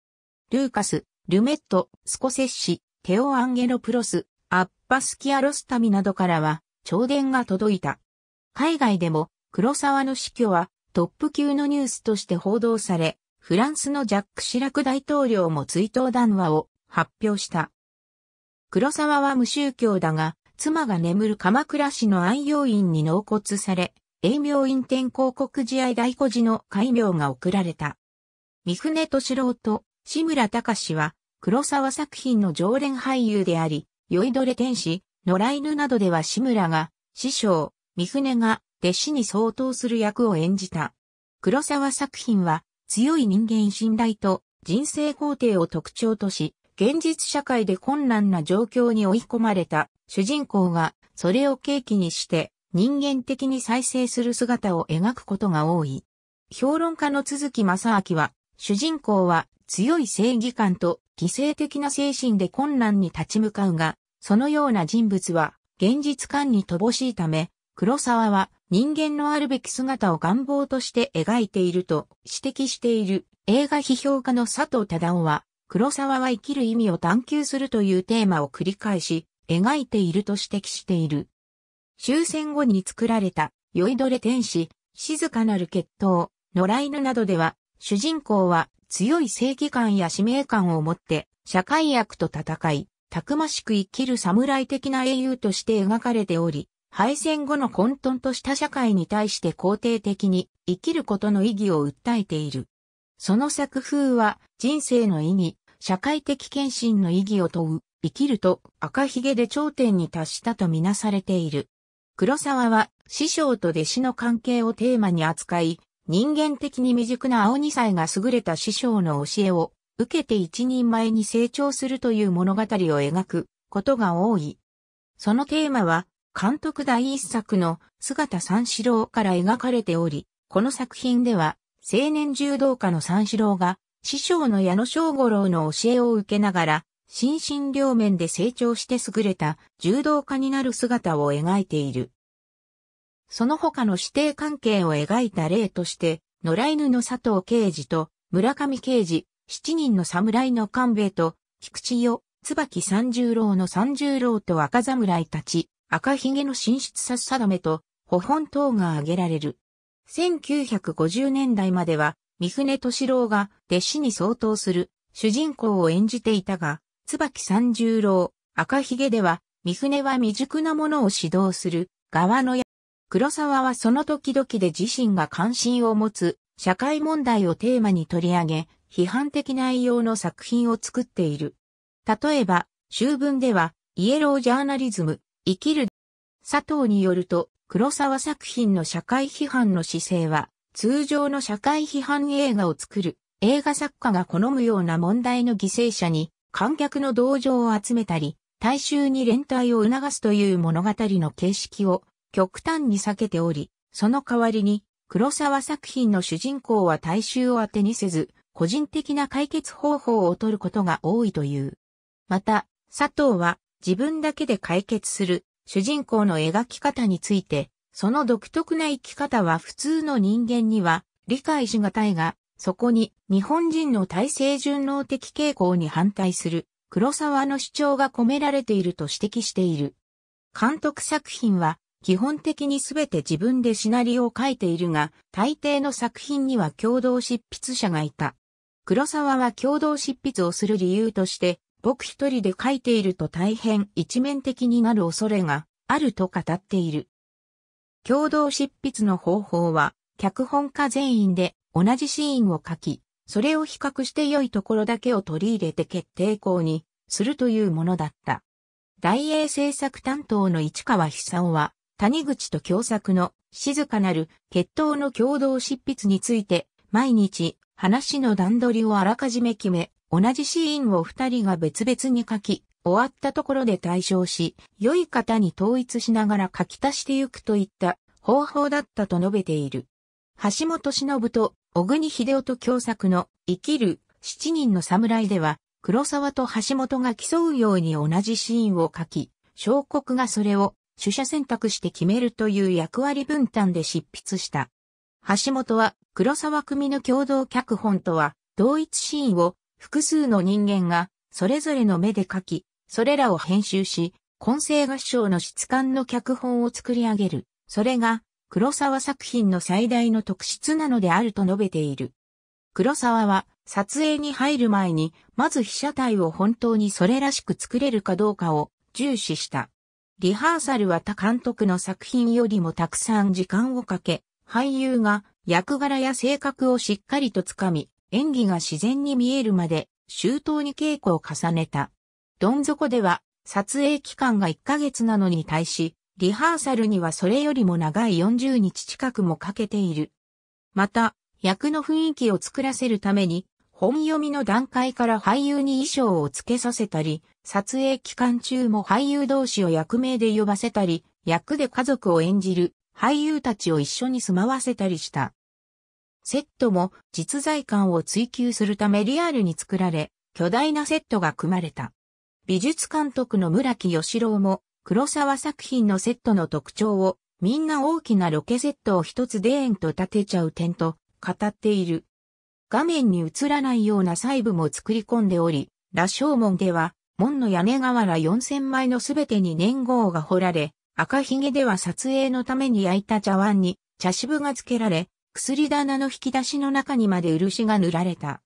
ルーカス、ルメット、スコセッシ、テオ・アンゲロプロス、アッパスキアロスタミなどからは、弔電が届いた。海外でも、黒沢の死去は、トップ級のニュースとして報道され、フランスのジャック・シラク大統領も追悼談話を発表した。黒沢は無宗教だが、妻が眠る鎌倉市の愛用院に納骨され、営明院天広告寺愛大孤児の改名が贈られた。三船敏郎と志村隆は黒沢作品の常連俳優であり、酔いどれ天使、野良犬などでは志村が師匠、三船が弟子に相当する役を演じた。黒沢作品は強い人間信頼と人生肯定を特徴とし、現実社会で困難な状況に追い込まれた主人公がそれを契機にして人間的に再生する姿を描くことが多い。評論家の鈴木正明は、主人公は強い正義感と犠牲的な精神で困難に立ち向かうが、そのような人物は現実感に乏しいため、黒沢は人間のあるべき姿を願望として描いていると指摘している映画批評家の佐藤忠夫は黒沢は生きる意味を探求するというテーマを繰り返し、描いていると指摘している。終戦後に作られた、酔いどれ天使、静かなる血統、野良犬などでは、主人公は強い正義感や使命感を持って、社会悪と戦い、たくましく生きる侍的な英雄として描かれており、敗戦後の混沌とした社会に対して肯定的に生きることの意義を訴えている。その作風は人生の意味、社会的献身の意義を問う、生きると赤ひげで頂点に達したとみなされている。黒沢は師匠と弟子の関係をテーマに扱い、人間的に未熟な青二歳が優れた師匠の教えを受けて一人前に成長するという物語を描くことが多い。そのテーマは監督第一作の姿三四郎から描かれており、この作品では青年柔道家の三四郎が師匠の矢野正五郎の教えを受けながら、心身両面で成長して優れた柔道家になる姿を描いている。その他の師弟関係を描いた例として、野良犬の佐藤刑事と村上刑事、七人の侍の官兵衛と、菊池よ、椿三十郎の三十郎と赤侍たち、赤ひげの進出さす定めと、保本等が挙げられる。1950年代までは、三船敏郎が弟子に相当する主人公を演じていたが、椿三十郎、赤ひげでは、三船は未熟なものを指導する側の役。黒沢はその時々で自身が関心を持つ社会問題をテーマに取り上げ、批判的内容の作品を作っている。例えば、秋文では、イエロージャーナリズム、生きる。佐藤によると、黒沢作品の社会批判の姿勢は、通常の社会批判映画を作る映画作家が好むような問題の犠牲者に観客の同情を集めたり、大衆に連帯を促すという物語の形式を極端に避けており、その代わりに黒沢作品の主人公は大衆を当てにせず、個人的な解決方法を取ることが多いという。また、佐藤は自分だけで解決する主人公の描き方についてその独特な生き方は普通の人間には理解しがたいが、そこに日本人の体制順応的傾向に反対する黒沢の主張が込められていると指摘している。監督作品は基本的に全て自分でシナリオを書いているが、大抵の作品には共同執筆者がいた。黒沢は共同執筆をする理由として、僕一人で書いていると大変一面的になる恐れがあると語っている。共同執筆の方法は、脚本家全員で同じシーンを書き、それを比較して良いところだけを取り入れて決定校にするというものだった。大英制作担当の市川久夫は、谷口と共作の静かなる決闘の共同執筆について、毎日話の段取りをあらかじめ決め、同じシーンを二人が別々に書き、終わったところで対象し、良い方に統一しながら書き足してゆくといった方法だったと述べている。橋本忍と小国秀夫と共作の生きる七人の侍では、黒沢と橋本が競うように同じシーンを書き、小国がそれを取捨選択して決めるという役割分担で執筆した。橋本は黒沢組の共同脚本とは同一シーンを複数の人間がそれぞれの目で書き、それらを編集し、混声合唱の質感の脚本を作り上げる。それが、黒沢作品の最大の特質なのであると述べている。黒沢は、撮影に入る前に、まず被写体を本当にそれらしく作れるかどうかを重視した。リハーサルは他監督の作品よりもたくさん時間をかけ、俳優が役柄や性格をしっかりとつかみ、演技が自然に見えるまで周到に稽古を重ねた。どん底では、撮影期間が1ヶ月なのに対し、リハーサルにはそれよりも長い40日近くもかけている。また、役の雰囲気を作らせるために、本読みの段階から俳優に衣装を付けさせたり、撮影期間中も俳優同士を役名で呼ばせたり、役で家族を演じる俳優たちを一緒に住まわせたりした。セットも実在感を追求するためリアルに作られ、巨大なセットが組まれた。美術監督の村木義郎も、黒沢作品のセットの特徴を、みんな大きなロケセットを一つでんと立てちゃう点と語っている。画面に映らないような細部も作り込んでおり、羅生門では、門の屋根瓦4000枚のすべてに年号が彫られ、赤ひげでは撮影のために焼いた茶碗に茶渋が付けられ、薬棚の引き出しの中にまで漆が塗られた。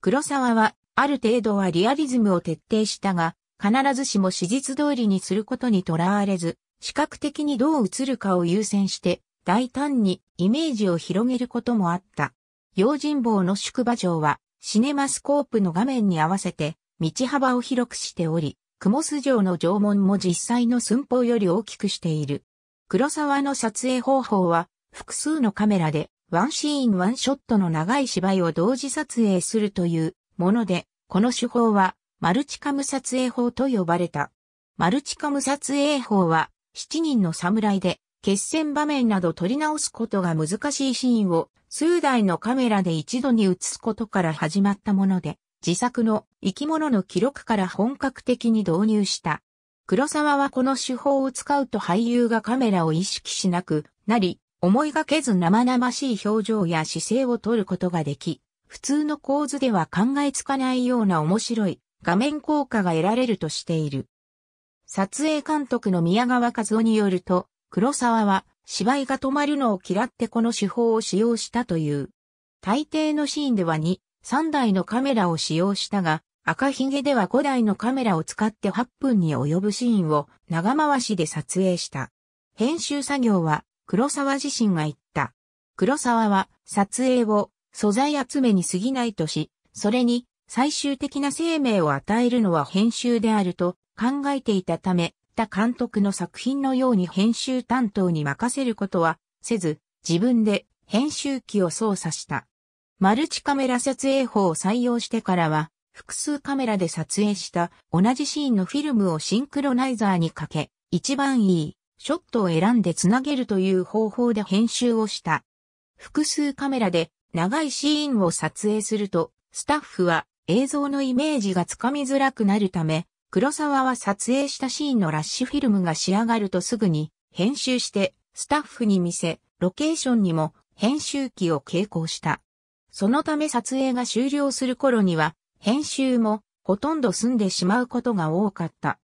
黒沢は、ある程度はリアリズムを徹底したが、必ずしも史実通りにすることにとらわれず、視覚的にどう映るかを優先して、大胆にイメージを広げることもあった。用心棒の宿場場は、シネマスコープの画面に合わせて、道幅を広くしており、雲巣城の城門も実際の寸法より大きくしている。黒沢の撮影方法は、複数のカメラで、ワンシーンワンショットの長い芝居を同時撮影するというもので、この手法は、マルチカム撮影法と呼ばれた。マルチカム撮影法は、7人の侍で、決戦場面など撮り直すことが難しいシーンを、数台のカメラで一度に映すことから始まったもので、自作の生き物の記録から本格的に導入した。黒沢はこの手法を使うと俳優がカメラを意識しなくなり、思いがけず生々しい表情や姿勢を撮ることができ、普通の構図では考えつかないような面白い画面効果が得られるとしている。撮影監督の宮川和夫によると、黒沢は芝居が止まるのを嫌ってこの手法を使用したという。大抵のシーンでは2、3台のカメラを使用したが、赤ひげでは5台のカメラを使って8分に及ぶシーンを長回しで撮影した。編集作業は黒沢自身が言った。黒沢は撮影を素材集めに過ぎないとし、それに最終的な生命を与えるのは編集であると考えていたため、他監督の作品のように編集担当に任せることはせず、自分で編集機を操作した。マルチカメラ撮影法を採用してからは、複数カメラで撮影した同じシーンのフィルムをシンクロナイザーにかけ、一番いいショットを選んでつなげるという方法で編集をした。複数カメラで長いシーンを撮影すると、スタッフは映像のイメージがつかみづらくなるため、黒沢は撮影したシーンのラッシュフィルムが仕上がるとすぐに編集してスタッフに見せ、ロケーションにも編集機を携行した。そのため撮影が終了する頃には編集もほとんど済んでしまうことが多かった。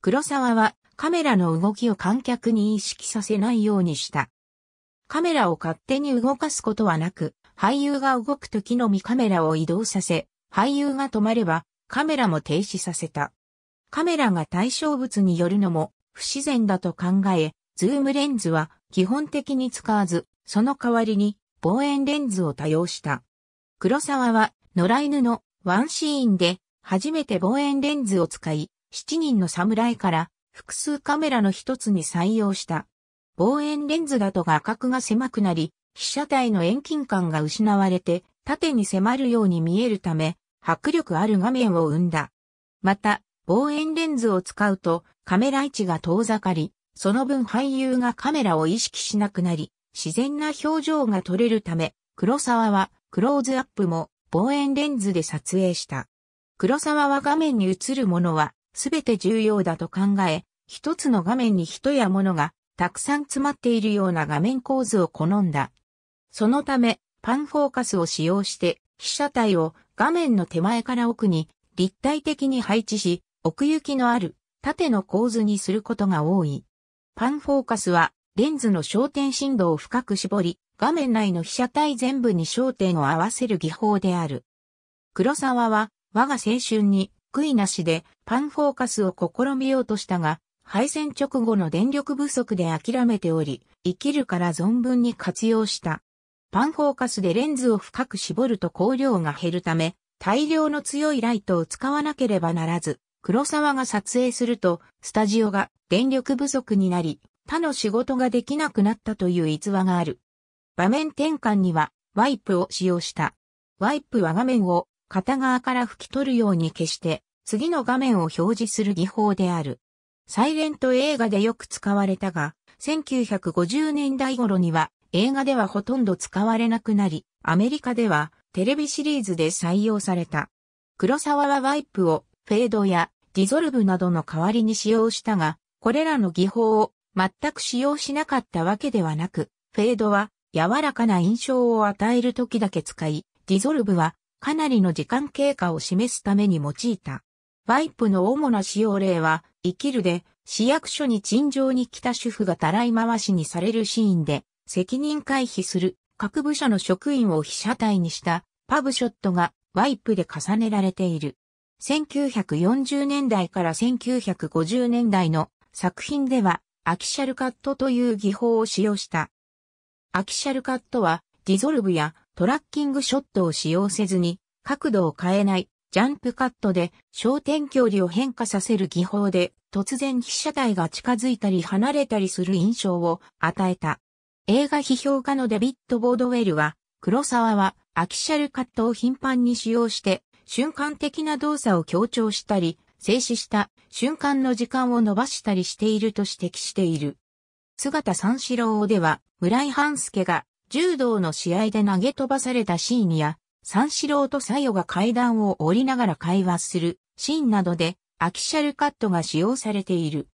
黒沢はカメラの動きを観客に意識させないようにした。カメラを勝手に動かすことはなく、俳優が動く時のみカメラを移動させ、俳優が止まればカメラも停止させた。カメラが対象物によるのも不自然だと考え、ズームレンズは基本的に使わず、その代わりに望遠レンズを多用した。黒沢は野良犬のワンシーンで初めて望遠レンズを使い、7人の侍から複数カメラの一つに採用した。望遠レンズだと画角が狭くなり、被写体の遠近感が失われて縦に迫るように見えるため、迫力ある画面を生んだ。また、望遠レンズを使うとカメラ位置が遠ざかり、その分俳優がカメラを意識しなくなり、自然な表情が撮れるため、黒沢はクローズアップも望遠レンズで撮影した。黒沢は画面に映るものは全て重要だと考え、一つの画面に人や物がたくさん詰まっているような画面構図を好んだ。そのため、パンフォーカスを使用して被写体を画面の手前から奥に立体的に配置し、奥行きのある縦の構図にすることが多い。パンフォーカスはレンズの焦点振動を深く絞り、画面内の被写体全部に焦点を合わせる技法である。黒沢は我が青春に悔いなしでパンフォーカスを試みようとしたが、敗戦直後の電力不足で諦めており、生きるから存分に活用した。パンフォーカスでレンズを深く絞ると光量が減るため、大量の強いライトを使わなければならず、黒沢が撮影すると、スタジオが電力不足になり、他の仕事ができなくなったという逸話がある。場面転換には、ワイプを使用した。ワイプは画面を片側から拭き取るように消して、次の画面を表示する技法である。サイレント映画でよく使われたが、1950年代頃には映画ではほとんど使われなくなり、アメリカではテレビシリーズで採用された。黒沢はワイプをフェードやディゾルブなどの代わりに使用したが、これらの技法を全く使用しなかったわけではなく、フェードは柔らかな印象を与える時だけ使い、ディゾルブはかなりの時間経過を示すために用いた。ワイプの主な使用例は、生きるで市役所に陳情に来た主婦がたらい回しにされるシーンで、責任回避する各部署の職員を被写体にしたパブショットがワイプで重ねられている。1940年代から1950年代の作品ではアキシャルカットという技法を使用した。アキシャルカットはディゾルブやトラッキングショットを使用せずに角度を変えないジャンプカットで焦点距離を変化させる技法で突然被写体が近づいたり離れたりする印象を与えた。映画批評家のデビッド・ボードウェルは、黒沢はアキシャルカットを頻繁に使用して、瞬間的な動作を強調したり、静止した瞬間の時間を伸ばしたりしていると指摘している。姿三四郎では、村井半助が柔道の試合で投げ飛ばされたシーンや、三四郎と左右が階段を降りながら会話するシーンなどで、アキシャルカットが使用されている。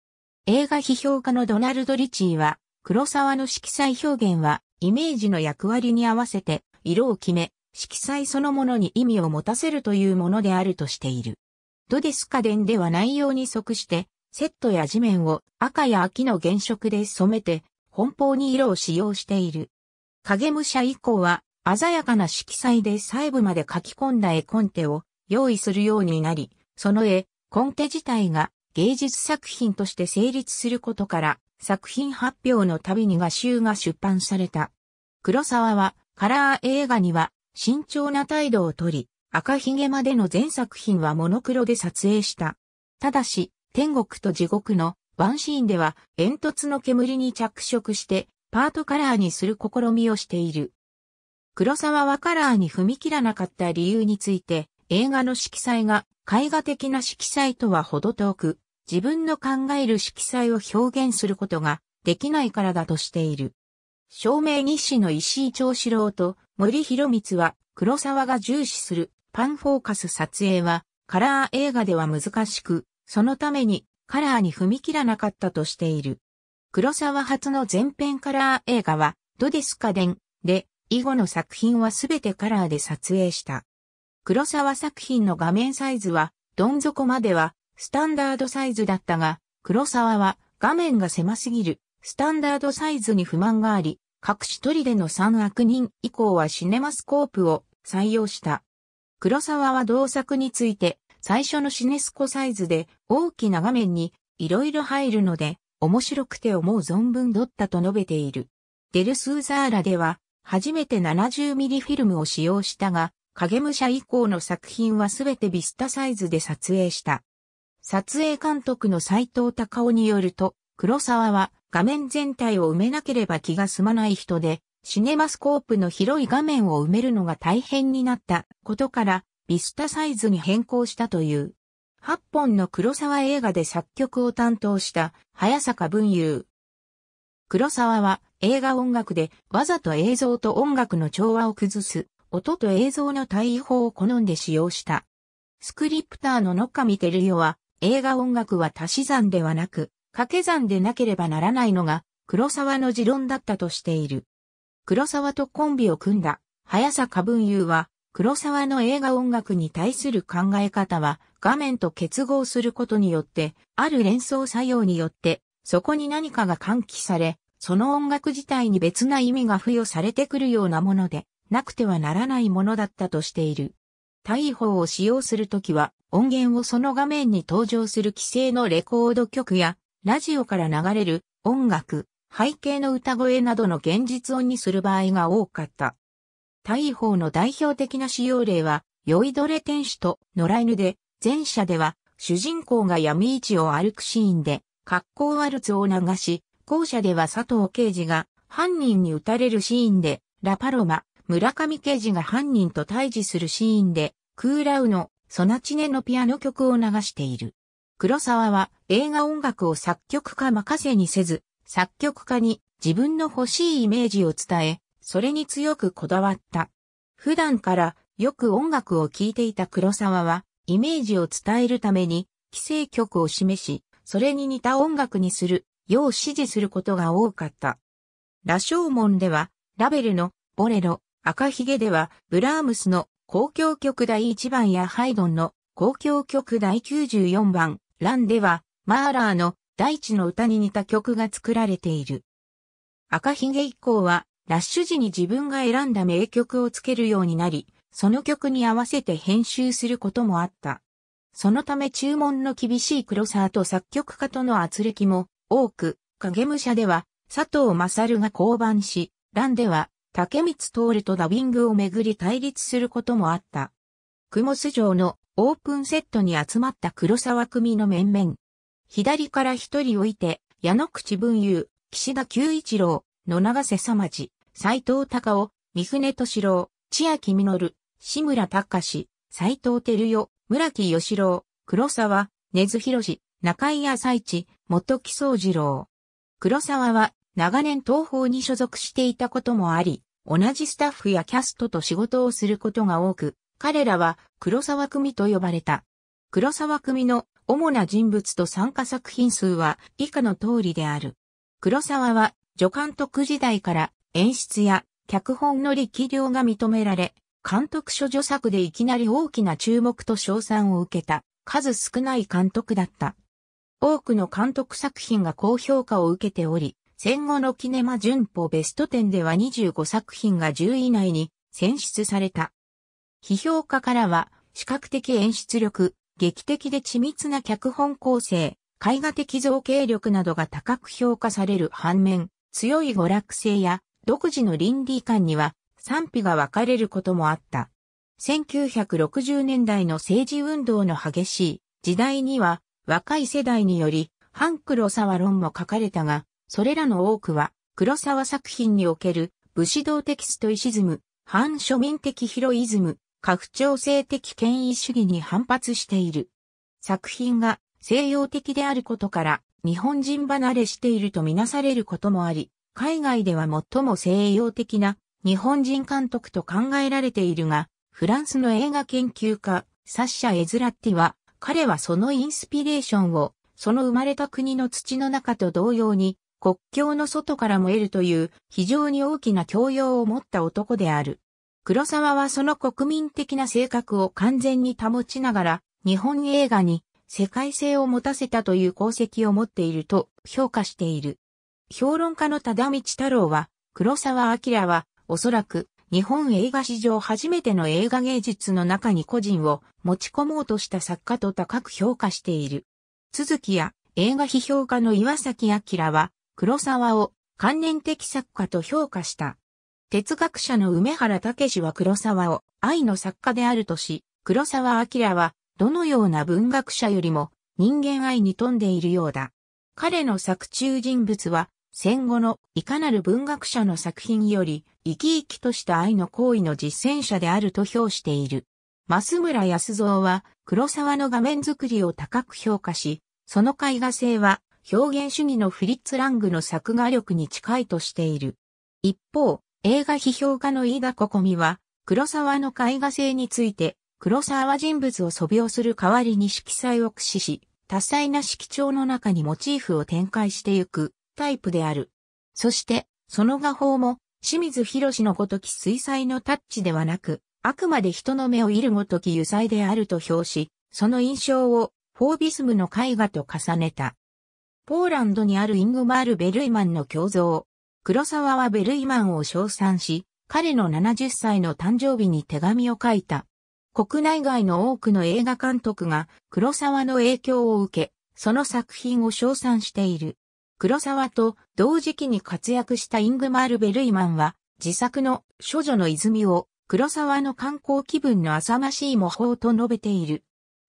映画批評家のドナルド・リチーは、黒沢の色彩表現は、イメージの役割に合わせて、色を決め、色彩そのものに意味を持たせるというものであるとしている。ドディス家電では内容に即して、セットや地面を赤や秋の原色で染めて、奔放に色を使用している。影武者以降は、鮮やかな色彩で細部まで書き込んだ絵コンテを用意するようになり、その絵、コンテ自体が芸術作品として成立することから、作品発表のたびに画集が出版された。黒沢はカラー映画には慎重な態度をとり、赤ひげまでの全作品はモノクロで撮影した。ただし、天国と地獄のワンシーンでは煙突の煙に着色してパートカラーにする試みをしている。黒沢はカラーに踏み切らなかった理由について映画の色彩が絵画的な色彩とは程遠く自分の考える色彩を表現することができないからだとしている。照明日誌の石井長四郎と森博光は黒沢が重視するパンフォーカス撮影はカラー映画では難しく、そのためにカラーに踏み切らなかったとしている。黒沢初の全編カラー映画はドデスカンで以後の作品はすべてカラーで撮影した。黒沢作品の画面サイズはどん底まではスタンダードサイズだったが、黒沢は画面が狭すぎる、スタンダードサイズに不満があり、各一人での3悪人以降はシネマスコープを採用した。黒沢は同作について、最初のシネスコサイズで大きな画面に色々入るので、面白くて思う存分取ったと述べている。デルスーザーラでは、初めて7 0ミリフィルムを使用したが、影武者以降の作品はすべてビスタサイズで撮影した。撮影監督の斎藤隆夫によると、黒沢は画面全体を埋めなければ気が済まない人で、シネマスコープの広い画面を埋めるのが大変になったことから、ビスタサイズに変更したという。8本の黒沢映画で作曲を担当した早坂文雄。黒沢は映画音楽でわざと映像と音楽の調和を崩す音と映像の対比法を好んで使用した。スクリプターの野上照代は映画音楽は足し算ではなく、掛け算でなければならないのが、黒沢の持論だったとしている。黒沢とコンビを組んだ、早坂文雄は、黒沢の映画音楽に対する考え方は、画面と結合することによって、ある連想作用によって、そこに何かが喚起され、その音楽自体に別な意味が付与されてくるようなもので、なくてはならないものだったとしている。大砲を使用するときは、音源をその画面に登場する規制のレコード曲や、ラジオから流れる音楽、背景の歌声などの現実音にする場合が多かった。大砲の代表的な使用例は、酔いどれ天使と野良犬で、前者では、主人公が闇市を歩くシーンで、格好ワルツを流し、後者では佐藤刑事が犯人に撃たれるシーンで、ラパロマ、村上刑事が犯人と対峙するシーンで、クーラウのソナチネのピアノ曲を流している。黒沢は映画音楽を作曲家任せにせず、作曲家に自分の欲しいイメージを伝え、それに強くこだわった。普段からよく音楽を聴いていた黒沢は、イメージを伝えるために、規制曲を示し、それに似た音楽にする、よう指示することが多かった。羅生門では、ラベルのボレロ、赤ひげでは、ブラームスの公共曲第1番やハイドンの公共曲第94番、ランでは、マーラーの大地の歌に似た曲が作られている。赤ひげ以降は、ラッシュ時に自分が選んだ名曲をつけるようになり、その曲に合わせて編集することもあった。そのため注文の厳しい黒沢と作曲家との圧力も多く、影武者では佐藤勝が降板し、ランでは竹光徹とダビングをめぐり対立することもあった。雲須城のオープンセットに集まった黒沢組の面々。左から一人置いて、矢野口文雄、岸田九一郎、野長瀬さまじ、斎藤隆夫、三船敏郎、千秋実、志村隆、斎藤照代、村木義郎、黒沢、根津博士、中井朝市、元木宗次郎。黒沢は長年東方に所属していたこともあり、同じスタッフやキャストと仕事をすることが多く、彼らは黒沢組と呼ばれた。黒沢組の主な人物と参加作品数は以下の通りである。黒沢は助監督時代から演出や脚本の力量が認められ、監督諸女作でいきなり大きな注目と賞賛を受けた数少ない監督だった。多くの監督作品が高評価を受けており、戦後のキネマ順歩ベスト10では25作品が10位以内に選出された。批評家からは、視覚的演出力、劇的で緻密な脚本構成、絵画的造形力などが高く評価される反面、強い娯楽性や独自の倫理観には賛否が分かれることもあった。1960年代の政治運動の激しい時代には若い世代により反黒沢論も書かれたが、それらの多くは、黒沢作品における武士道的ストイシズム、反庶民的ヒロイズム、拡張性的権威主義に反発している。作品が西洋的であることから日本人離れしているとみなされることもあり、海外では最も西洋的な日本人監督と考えられているが、フランスの映画研究家、サッシャ・エズラッティは、彼はそのインスピレーションを、その生まれた国の土の中と同様に、国境の外からも得るという非常に大きな教養を持った男である。黒沢はその国民的な性格を完全に保ちながら、日本映画に世界性を持たせたという功績を持っていると評価している。評論家の忠道太郎は、黒沢明はおそらく日本映画史上初めての映画芸術の中に個人を持ち込もうとした作家と高く評価している。続きや映画批評家の岩崎明は黒沢を関連的作家と評価した。哲学者の梅原武は黒沢を愛の作家であるとし、黒沢明はどのような文学者よりも人間愛に富んでいるようだ。彼の作中人物は戦後のいかなる文学者の作品より生き生きとした愛の行為の実践者であると評している。増村康造は黒沢の画面作りを高く評価し、その絵画性は表現主義のフリッツ・ラングの作画力に近いとしている。一方、映画批評家の飯田ココミは、黒沢の絵画性について、黒沢は人物を素描する代わりに色彩を駆使し、多彩な色調の中にモチーフを展開していくタイプである。そして、その画法も、清水博士のごとき水彩のタッチではなく、あくまで人の目を射るごとき油彩であると表し、その印象をフォービスムの絵画と重ねた。ポーランドにあるイングマール・ベルイマンの胸像。黒沢はベルイマンを称賛し、彼の70歳の誕生日に手紙を書いた。国内外の多くの映画監督が黒沢の影響を受け、その作品を称賛している。黒沢と同時期に活躍したイングマール・ベルイマンは、自作の処女の泉を黒沢の観光気分の浅ましい模倣と述べている。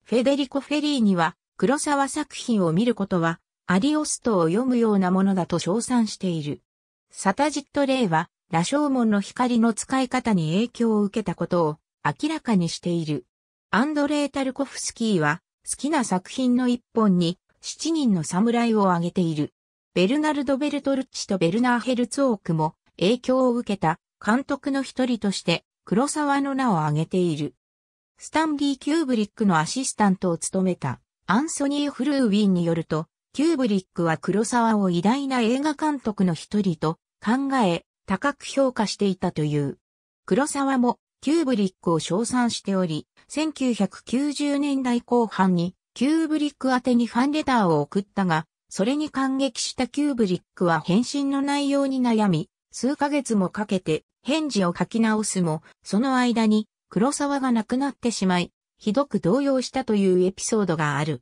フェデリコ・フェリーには黒沢作品を見ることはアリオストを読むようなものだと称賛している。サタジット・レイは、羅生門の光の使い方に影響を受けたことを明らかにしている。アンドレー・タルコフスキーは、好きな作品の一本に、七人の侍を挙げている。ベルナルド・ベルトルッチとベルナー・ヘルツォークも影響を受けた監督の一人として黒沢の名を挙げている。スタンリー・キューブリックのアシスタントを務めたアンソニー・フルーウィンによると、キューブリックは黒沢を偉大な映画監督の一人と考え、高く評価していたという。黒沢もキューブリックを称賛しており、1990年代後半にキューブリック宛てにファンレターを送ったが、それに感激したキューブリックは返信の内容に悩み、数ヶ月もかけて返事を書き直すも、その間に黒沢が亡くなってしまい、ひどく動揺したというエピソードがある。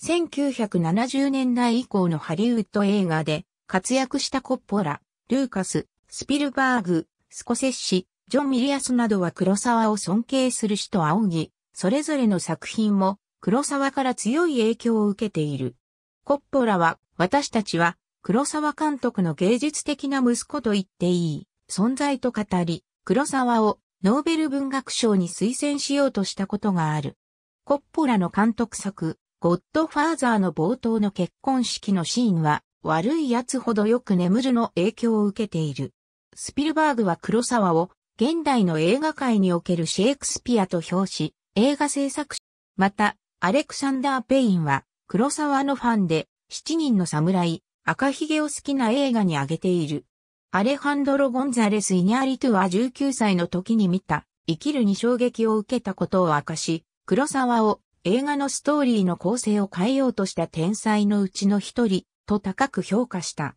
1970年代以降のハリウッド映画で活躍したコッポラ、ルーカス、スピルバーグ、スコセッシ、ジョン・ミリアスなどは黒沢を尊敬する死と仰ぎ、それぞれの作品も黒沢から強い影響を受けている。コッポラは、私たちは黒沢監督の芸術的な息子と言っていい存在と語り、黒沢をノーベル文学賞に推薦しようとしたことがある。コッポラの監督作、ゴッドファーザーの冒頭の結婚式のシーンは、悪い奴ほどよく眠るの影響を受けている。スピルバーグは黒沢を、現代の映画界におけるシェイクスピアと評し、映画制作者。また、アレクサンダー・ペインは、黒沢のファンで、七人の侍、赤ひげを好きな映画に挙げている。アレハンドロ・ゴンザレス・イニャリトゥは19歳の時に見た、生きるに衝撃を受けたことを明かし、黒沢を映画のストーリーの構成を変えようとした天才のうちの一人と高く評価した。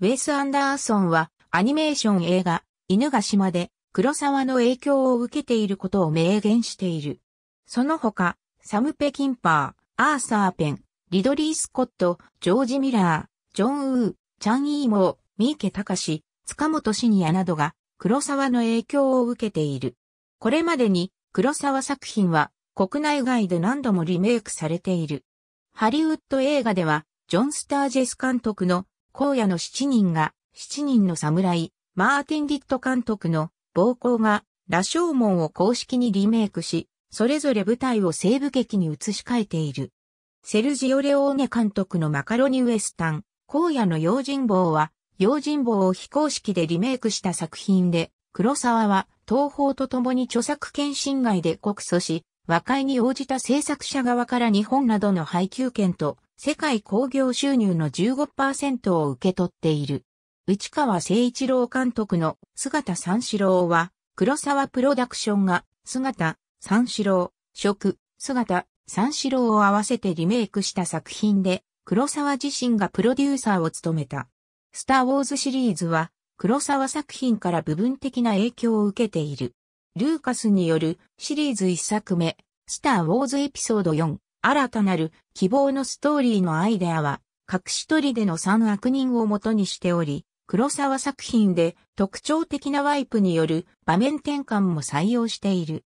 ウェイス・アンダーソンはアニメーション映画犬ヶ島で黒沢の影響を受けていることを明言している。その他、サム・ペキンパー、アーサー・ペン、リドリー・スコット、ジョージ・ミラー、ジョン・ウー、チャン・イーモー、ミーケ・タカシ、塚本シニアなどが黒沢の影響を受けている。これまでに黒沢作品は国内外で何度もリメイクされている。ハリウッド映画では、ジョン・スタージェス監督の荒野の七人が七人の侍、マーティン・ディット監督の暴行が羅生門を公式にリメイクし、それぞれ舞台を西部劇に移し替えている。セルジオ・レオーネ監督のマカロニ・ウエスタン、荒野の用心棒は、用心棒を非公式でリメイクした作品で、黒沢は東宝と共に著作権侵害で告訴し、和解に応じた制作者側から日本などの配給権と世界興行収入の15%を受け取っている。内川誠一郎監督の姿三四郎は黒沢プロダクションが姿三四郎、食、姿三四郎を合わせてリメイクした作品で黒沢自身がプロデューサーを務めた。スターウォーズシリーズは黒沢作品から部分的な影響を受けている。ルーカスによるシリーズ1作目、スター・ウォーズエピソード4、新たなる希望のストーリーのアイデアは、隠し取りでの3悪人を元にしており、黒沢作品で特徴的なワイプによる場面転換も採用している。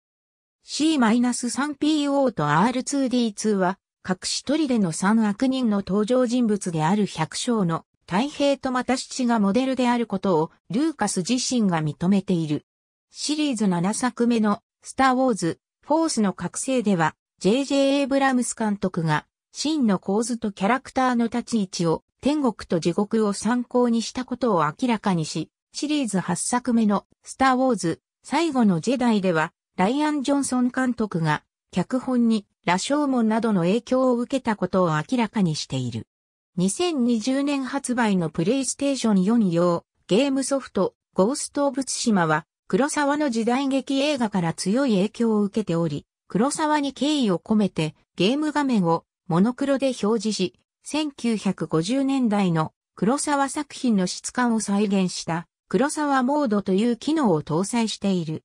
C-3PO と R2D2 は、隠し取りでの3悪人の登場人物である百姓の太平とまた七がモデルであることをルーカス自身が認めている。シリーズ7作目のスター・ウォーズ・フォースの覚醒では、J.J. エイブラムス監督が、真の構図とキャラクターの立ち位置を天国と地獄を参考にしたことを明らかにし、シリーズ8作目のスター・ウォーズ最後のジェダイでは、ライアン・ジョンソン監督が、脚本に、羅生門などの影響を受けたことを明らかにしている。2020年発売のプレイステーション4用、ゲームソフト、ゴースト・オブ・ツシマは、黒沢の時代劇映画から強い影響を受けており、黒沢に敬意を込めてゲーム画面をモノクロで表示し、1950年代の黒沢作品の質感を再現した黒沢モードという機能を搭載している。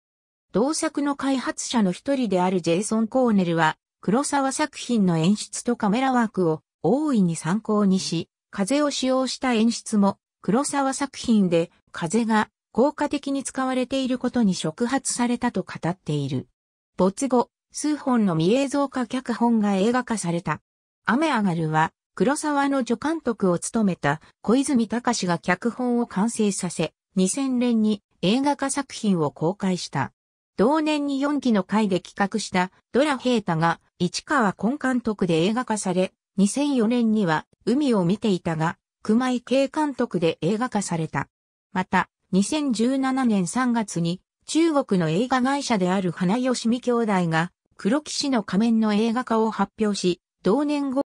同作の開発者の一人であるジェイソン・コーネルは、黒沢作品の演出とカメラワークを大いに参考にし、風を使用した演出も黒沢作品で風が効果的に使われていることに触発されたと語っている。没後、数本の未映像化脚本が映画化された。雨上がるは、黒沢の助監督を務めた小泉隆が脚本を完成させ、2000年に映画化作品を公開した。同年に4期の回で企画したドラヘータが市川根監督で映画化され、2004年には海を見ていたが、熊井慶監督で映画化された。また、2017年3月に中国の映画会社である花吉美兄弟が黒騎士の仮面の映画化を発表し、同年後、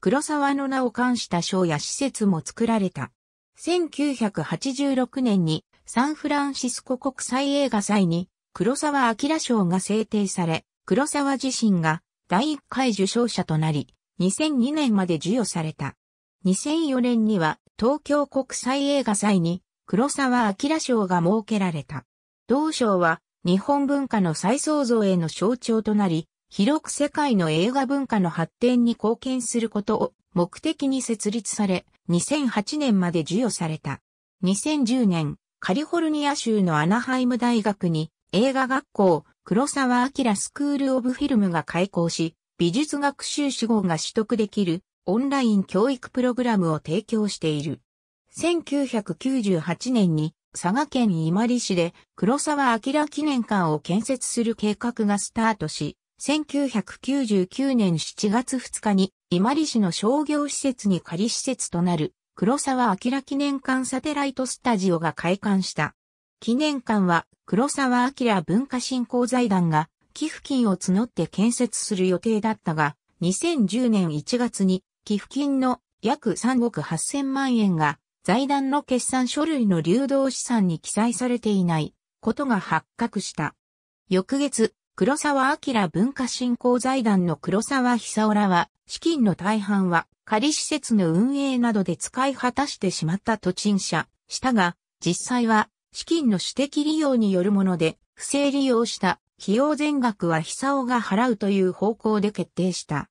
黒沢の名を冠した賞や施設も作られた。1986年にサンフランシスコ国際映画祭に黒沢明賞が制定され、黒沢自身が第1回受賞者となり、2002年まで授与された。2004年には東京国際映画祭に黒沢明賞が設けられた。同賞は日本文化の再創造への象徴となり、広く世界の映画文化の発展に貢献することを目的に設立され、2008年まで授与された。2010年、カリフォルニア州のアナハイム大学に映画学校黒沢明スクールオブフィルムが開校し、美術学習志望が取得できるオンライン教育プログラムを提供している。1998年に佐賀県伊万里市で黒沢明記念館を建設する計画がスタートし、1999年7月2日に伊万里市の商業施設に仮施設となる黒沢明記念館サテライトスタジオが開館した。記念館は黒沢明文化振興財団が寄付金を募って建設する予定だったが、2010年1月に寄付金の約3億8000万円が財団の決算書類の流動資産に記載されていないことが発覚した。翌月、黒沢明文化振興財団の黒沢久夫らは、資金の大半は仮施設の運営などで使い果たしてしまったと陳謝したが、実際は資金の私的利用によるもので、不正利用した費用全額は久夫が払うという方向で決定した。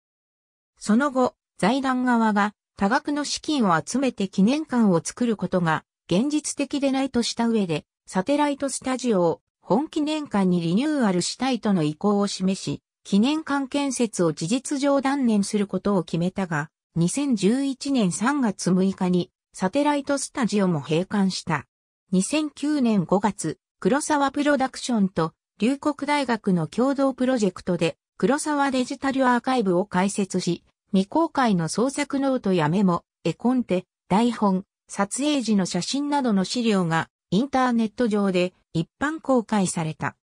その後、財団側が多額の資金を集めて記念館を作ることが現実的でないとした上で、サテライトスタジオを本記念館にリニューアルしたいとの意向を示し、記念館建設を事実上断念することを決めたが、2011年3月6日にサテライトスタジオも閉館した。2009年5月、黒沢プロダクションと龍谷大学の共同プロジェクトで黒沢デジタルアーカイブを開設し、未公開の創作ノートやメモ、絵コンテ、台本、撮影時の写真などの資料がインターネット上で一般公開された。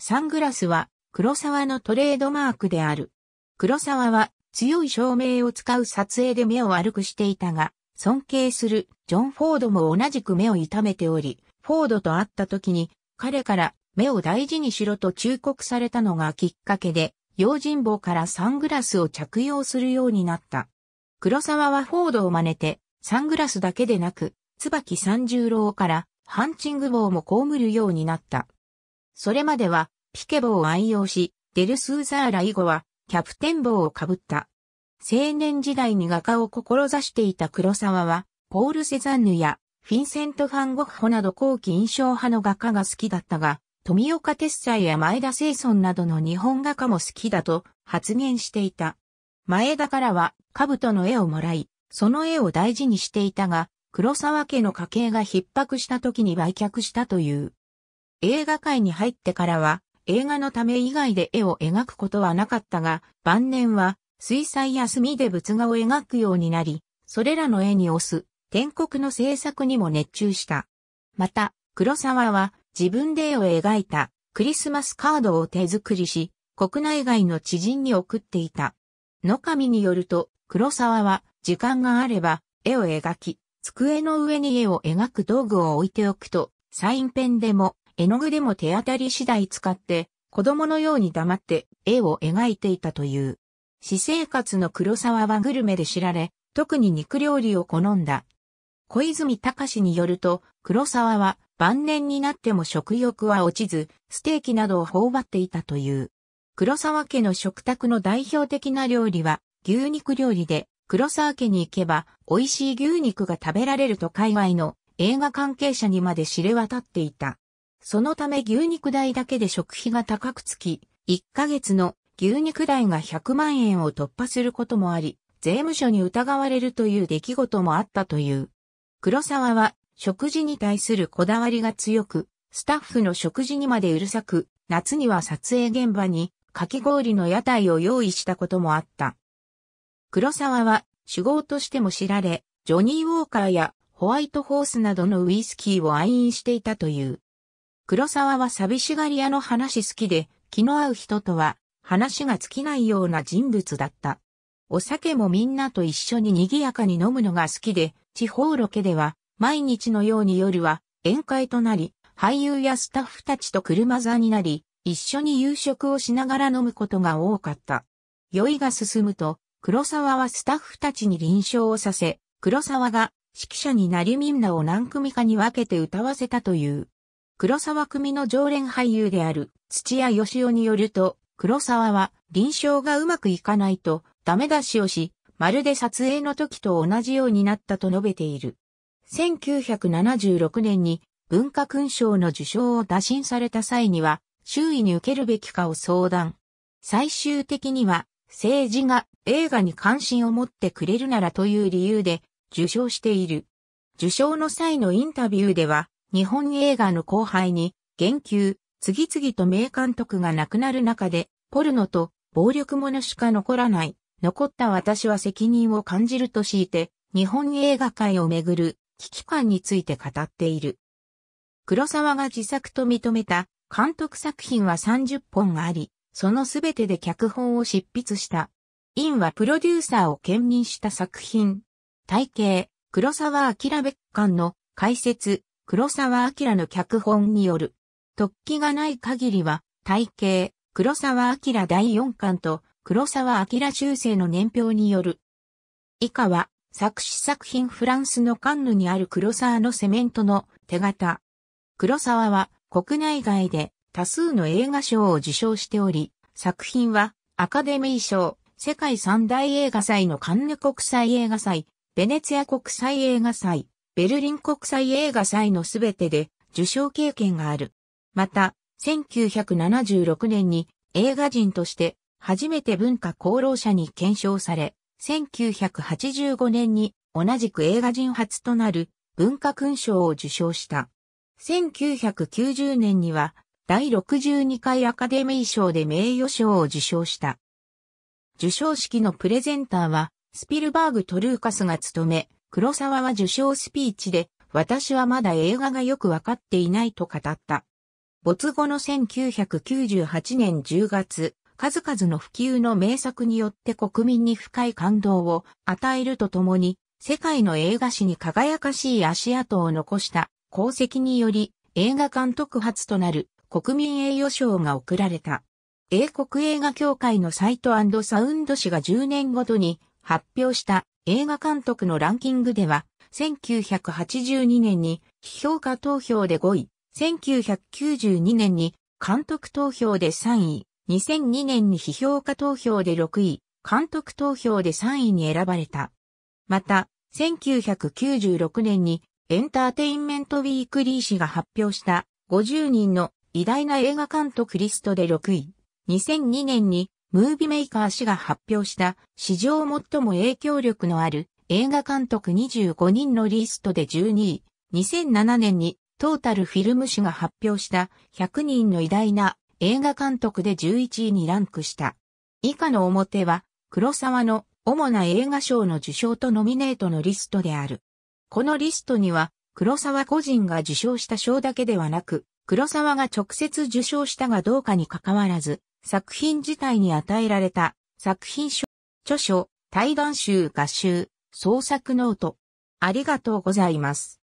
サングラスは黒沢のトレードマークである。黒沢は強い照明を使う撮影で目を悪くしていたが、尊敬するジョン・フォードも同じく目を痛めており、フォードと会った時に彼から目を大事にしろと忠告されたのがきっかけで、用心棒からサングラスを着用するようになった。黒沢はフォードを真似て、サングラスだけでなく、椿三十郎からハンチング棒も被るようになった。それまでは、ピケ棒を愛用し、デルスーザーラ以後は、キャプテン棒を被った。青年時代に画家を志していた黒沢は、ポール・セザンヌやフィンセント・ファン・ゴッホなど後期印象派の画家が好きだったが、富岡鉄斎や前田清村などの日本画家も好きだと発言していた。前田からは兜の絵をもらい、その絵を大事にしていたが、黒沢家の家計が逼迫した時に売却したという。映画界に入ってからは、映画のため以外で絵を描くことはなかったが、晩年は水彩や墨で仏画を描くようになり、それらの絵に押す、天国の制作にも熱中した。また、黒沢は自分で絵を描いたクリスマスカードを手作りし、国内外の知人に送っていた。野上によると、黒沢は時間があれば絵を描き、机の上に絵を描く道具を置いておくと、サインペンでも絵の具でも手当たり次第使って、子供のように黙って絵を描いていたという。私生活の黒沢はグルメで知られ、特に肉料理を好んだ。小泉隆によると、黒沢は晩年になっても食欲は落ちず、ステーキなどを頬張っていたという。黒沢家の食卓の代表的な料理は牛肉料理で、黒沢家に行けば美味しい牛肉が食べられると界隈の映画関係者にまで知れ渡っていた。そのため牛肉代だけで食費が高くつき、1ヶ月の牛肉代が100万円を突破することもあり、税務署に疑われるという出来事もあったという。黒沢は食事に対するこだわりが強く、スタッフの食事にまでうるさく、夏には撮影現場にかき氷の屋台を用意したこともあった。黒沢は主語としても知られ、ジョニー・ウォーカーやホワイトホースなどのウイスキーを愛飲していたという。黒沢は寂しがり屋の話好きで、気の合う人とは話が尽きないような人物だった。お酒もみんなと一緒に賑やかに飲むのが好きで、地方ロケでは毎日のように夜は宴会となり、俳優やスタッフたちと車座になり、一緒に夕食をしながら飲むことが多かった。酔いが進むと、黒沢はスタッフたちに臨床をさせ、黒沢が指揮者になりみんなを何組かに分けて歌わせたという。黒沢組の常連俳優である土屋義雄によると、黒沢は臨床がうまくいかないとダメ出しをし、まるで撮影の時と同じようになったと述べている。1976年に文化勲章の受賞を打診された際には、周囲に受けるべきかを相談。最終的には、政治が映画に関心を持ってくれるならという理由で受賞している。受賞の際のインタビューでは、日本映画の後輩に、言及、次々と名監督が亡くなる中で、ポルノと暴力者しか残らない、残った私は責任を感じると強いて、日本映画界をめぐる危機感について語っている。黒沢が自作と認めた監督作品は30本あり、そのすべてで脚本を執筆した。インはプロデューサーを兼任した作品。体系、黒沢明別館の解説、黒沢明の脚本による。突起がない限りは、体系、黒沢明第4巻と黒沢明修正の年表による。以下は、作詞作品フランスのカンヌにある黒沢のセメントの手形。黒沢は国内外で多数の映画賞を受賞しており、作品はアカデミー賞、世界三大映画祭のカンヌ国際映画祭、ベネツィア国際映画祭、ベルリン国際映画祭のすべてで受賞経験がある。また、1976年に映画人として初めて文化功労者に検証され、1985年に同じく映画人初となる文化勲章を受賞した。1990年には第62回アカデミー賞で名誉賞を受賞した。受賞式のプレゼンターはスピルバーグトルーカスが務め、黒沢は受賞スピーチで私はまだ映画がよくわかっていないと語った。没後の1998年10月、数々の普及の名作によって国民に深い感動を与えるとともに、世界の映画史に輝かしい足跡を残した功績により、映画監督初となる国民栄誉賞が贈られた。英国映画協会のサイトサウンド誌が10年ごとに発表した映画監督のランキングでは、1982年に批評家投票で5位、1992年に監督投票で3位、2002年に批評家投票で6位、監督投票で3位に選ばれた。また、1996年にエンターテインメントウィークリー氏が発表した50人の偉大な映画監督リストで6位。2002年にムービメーカー氏が発表した史上最も影響力のある映画監督25人のリストで12位。2007年にトータルフィルム氏が発表した100人の偉大な映画監督で11位にランクした。以下の表は、黒沢の主な映画賞の受賞とノミネートのリストである。このリストには、黒沢個人が受賞した賞だけではなく、黒沢が直接受賞したがどうかに関わらず、作品自体に与えられた作品賞、著書、対談集合集、創作ノート。ありがとうございます。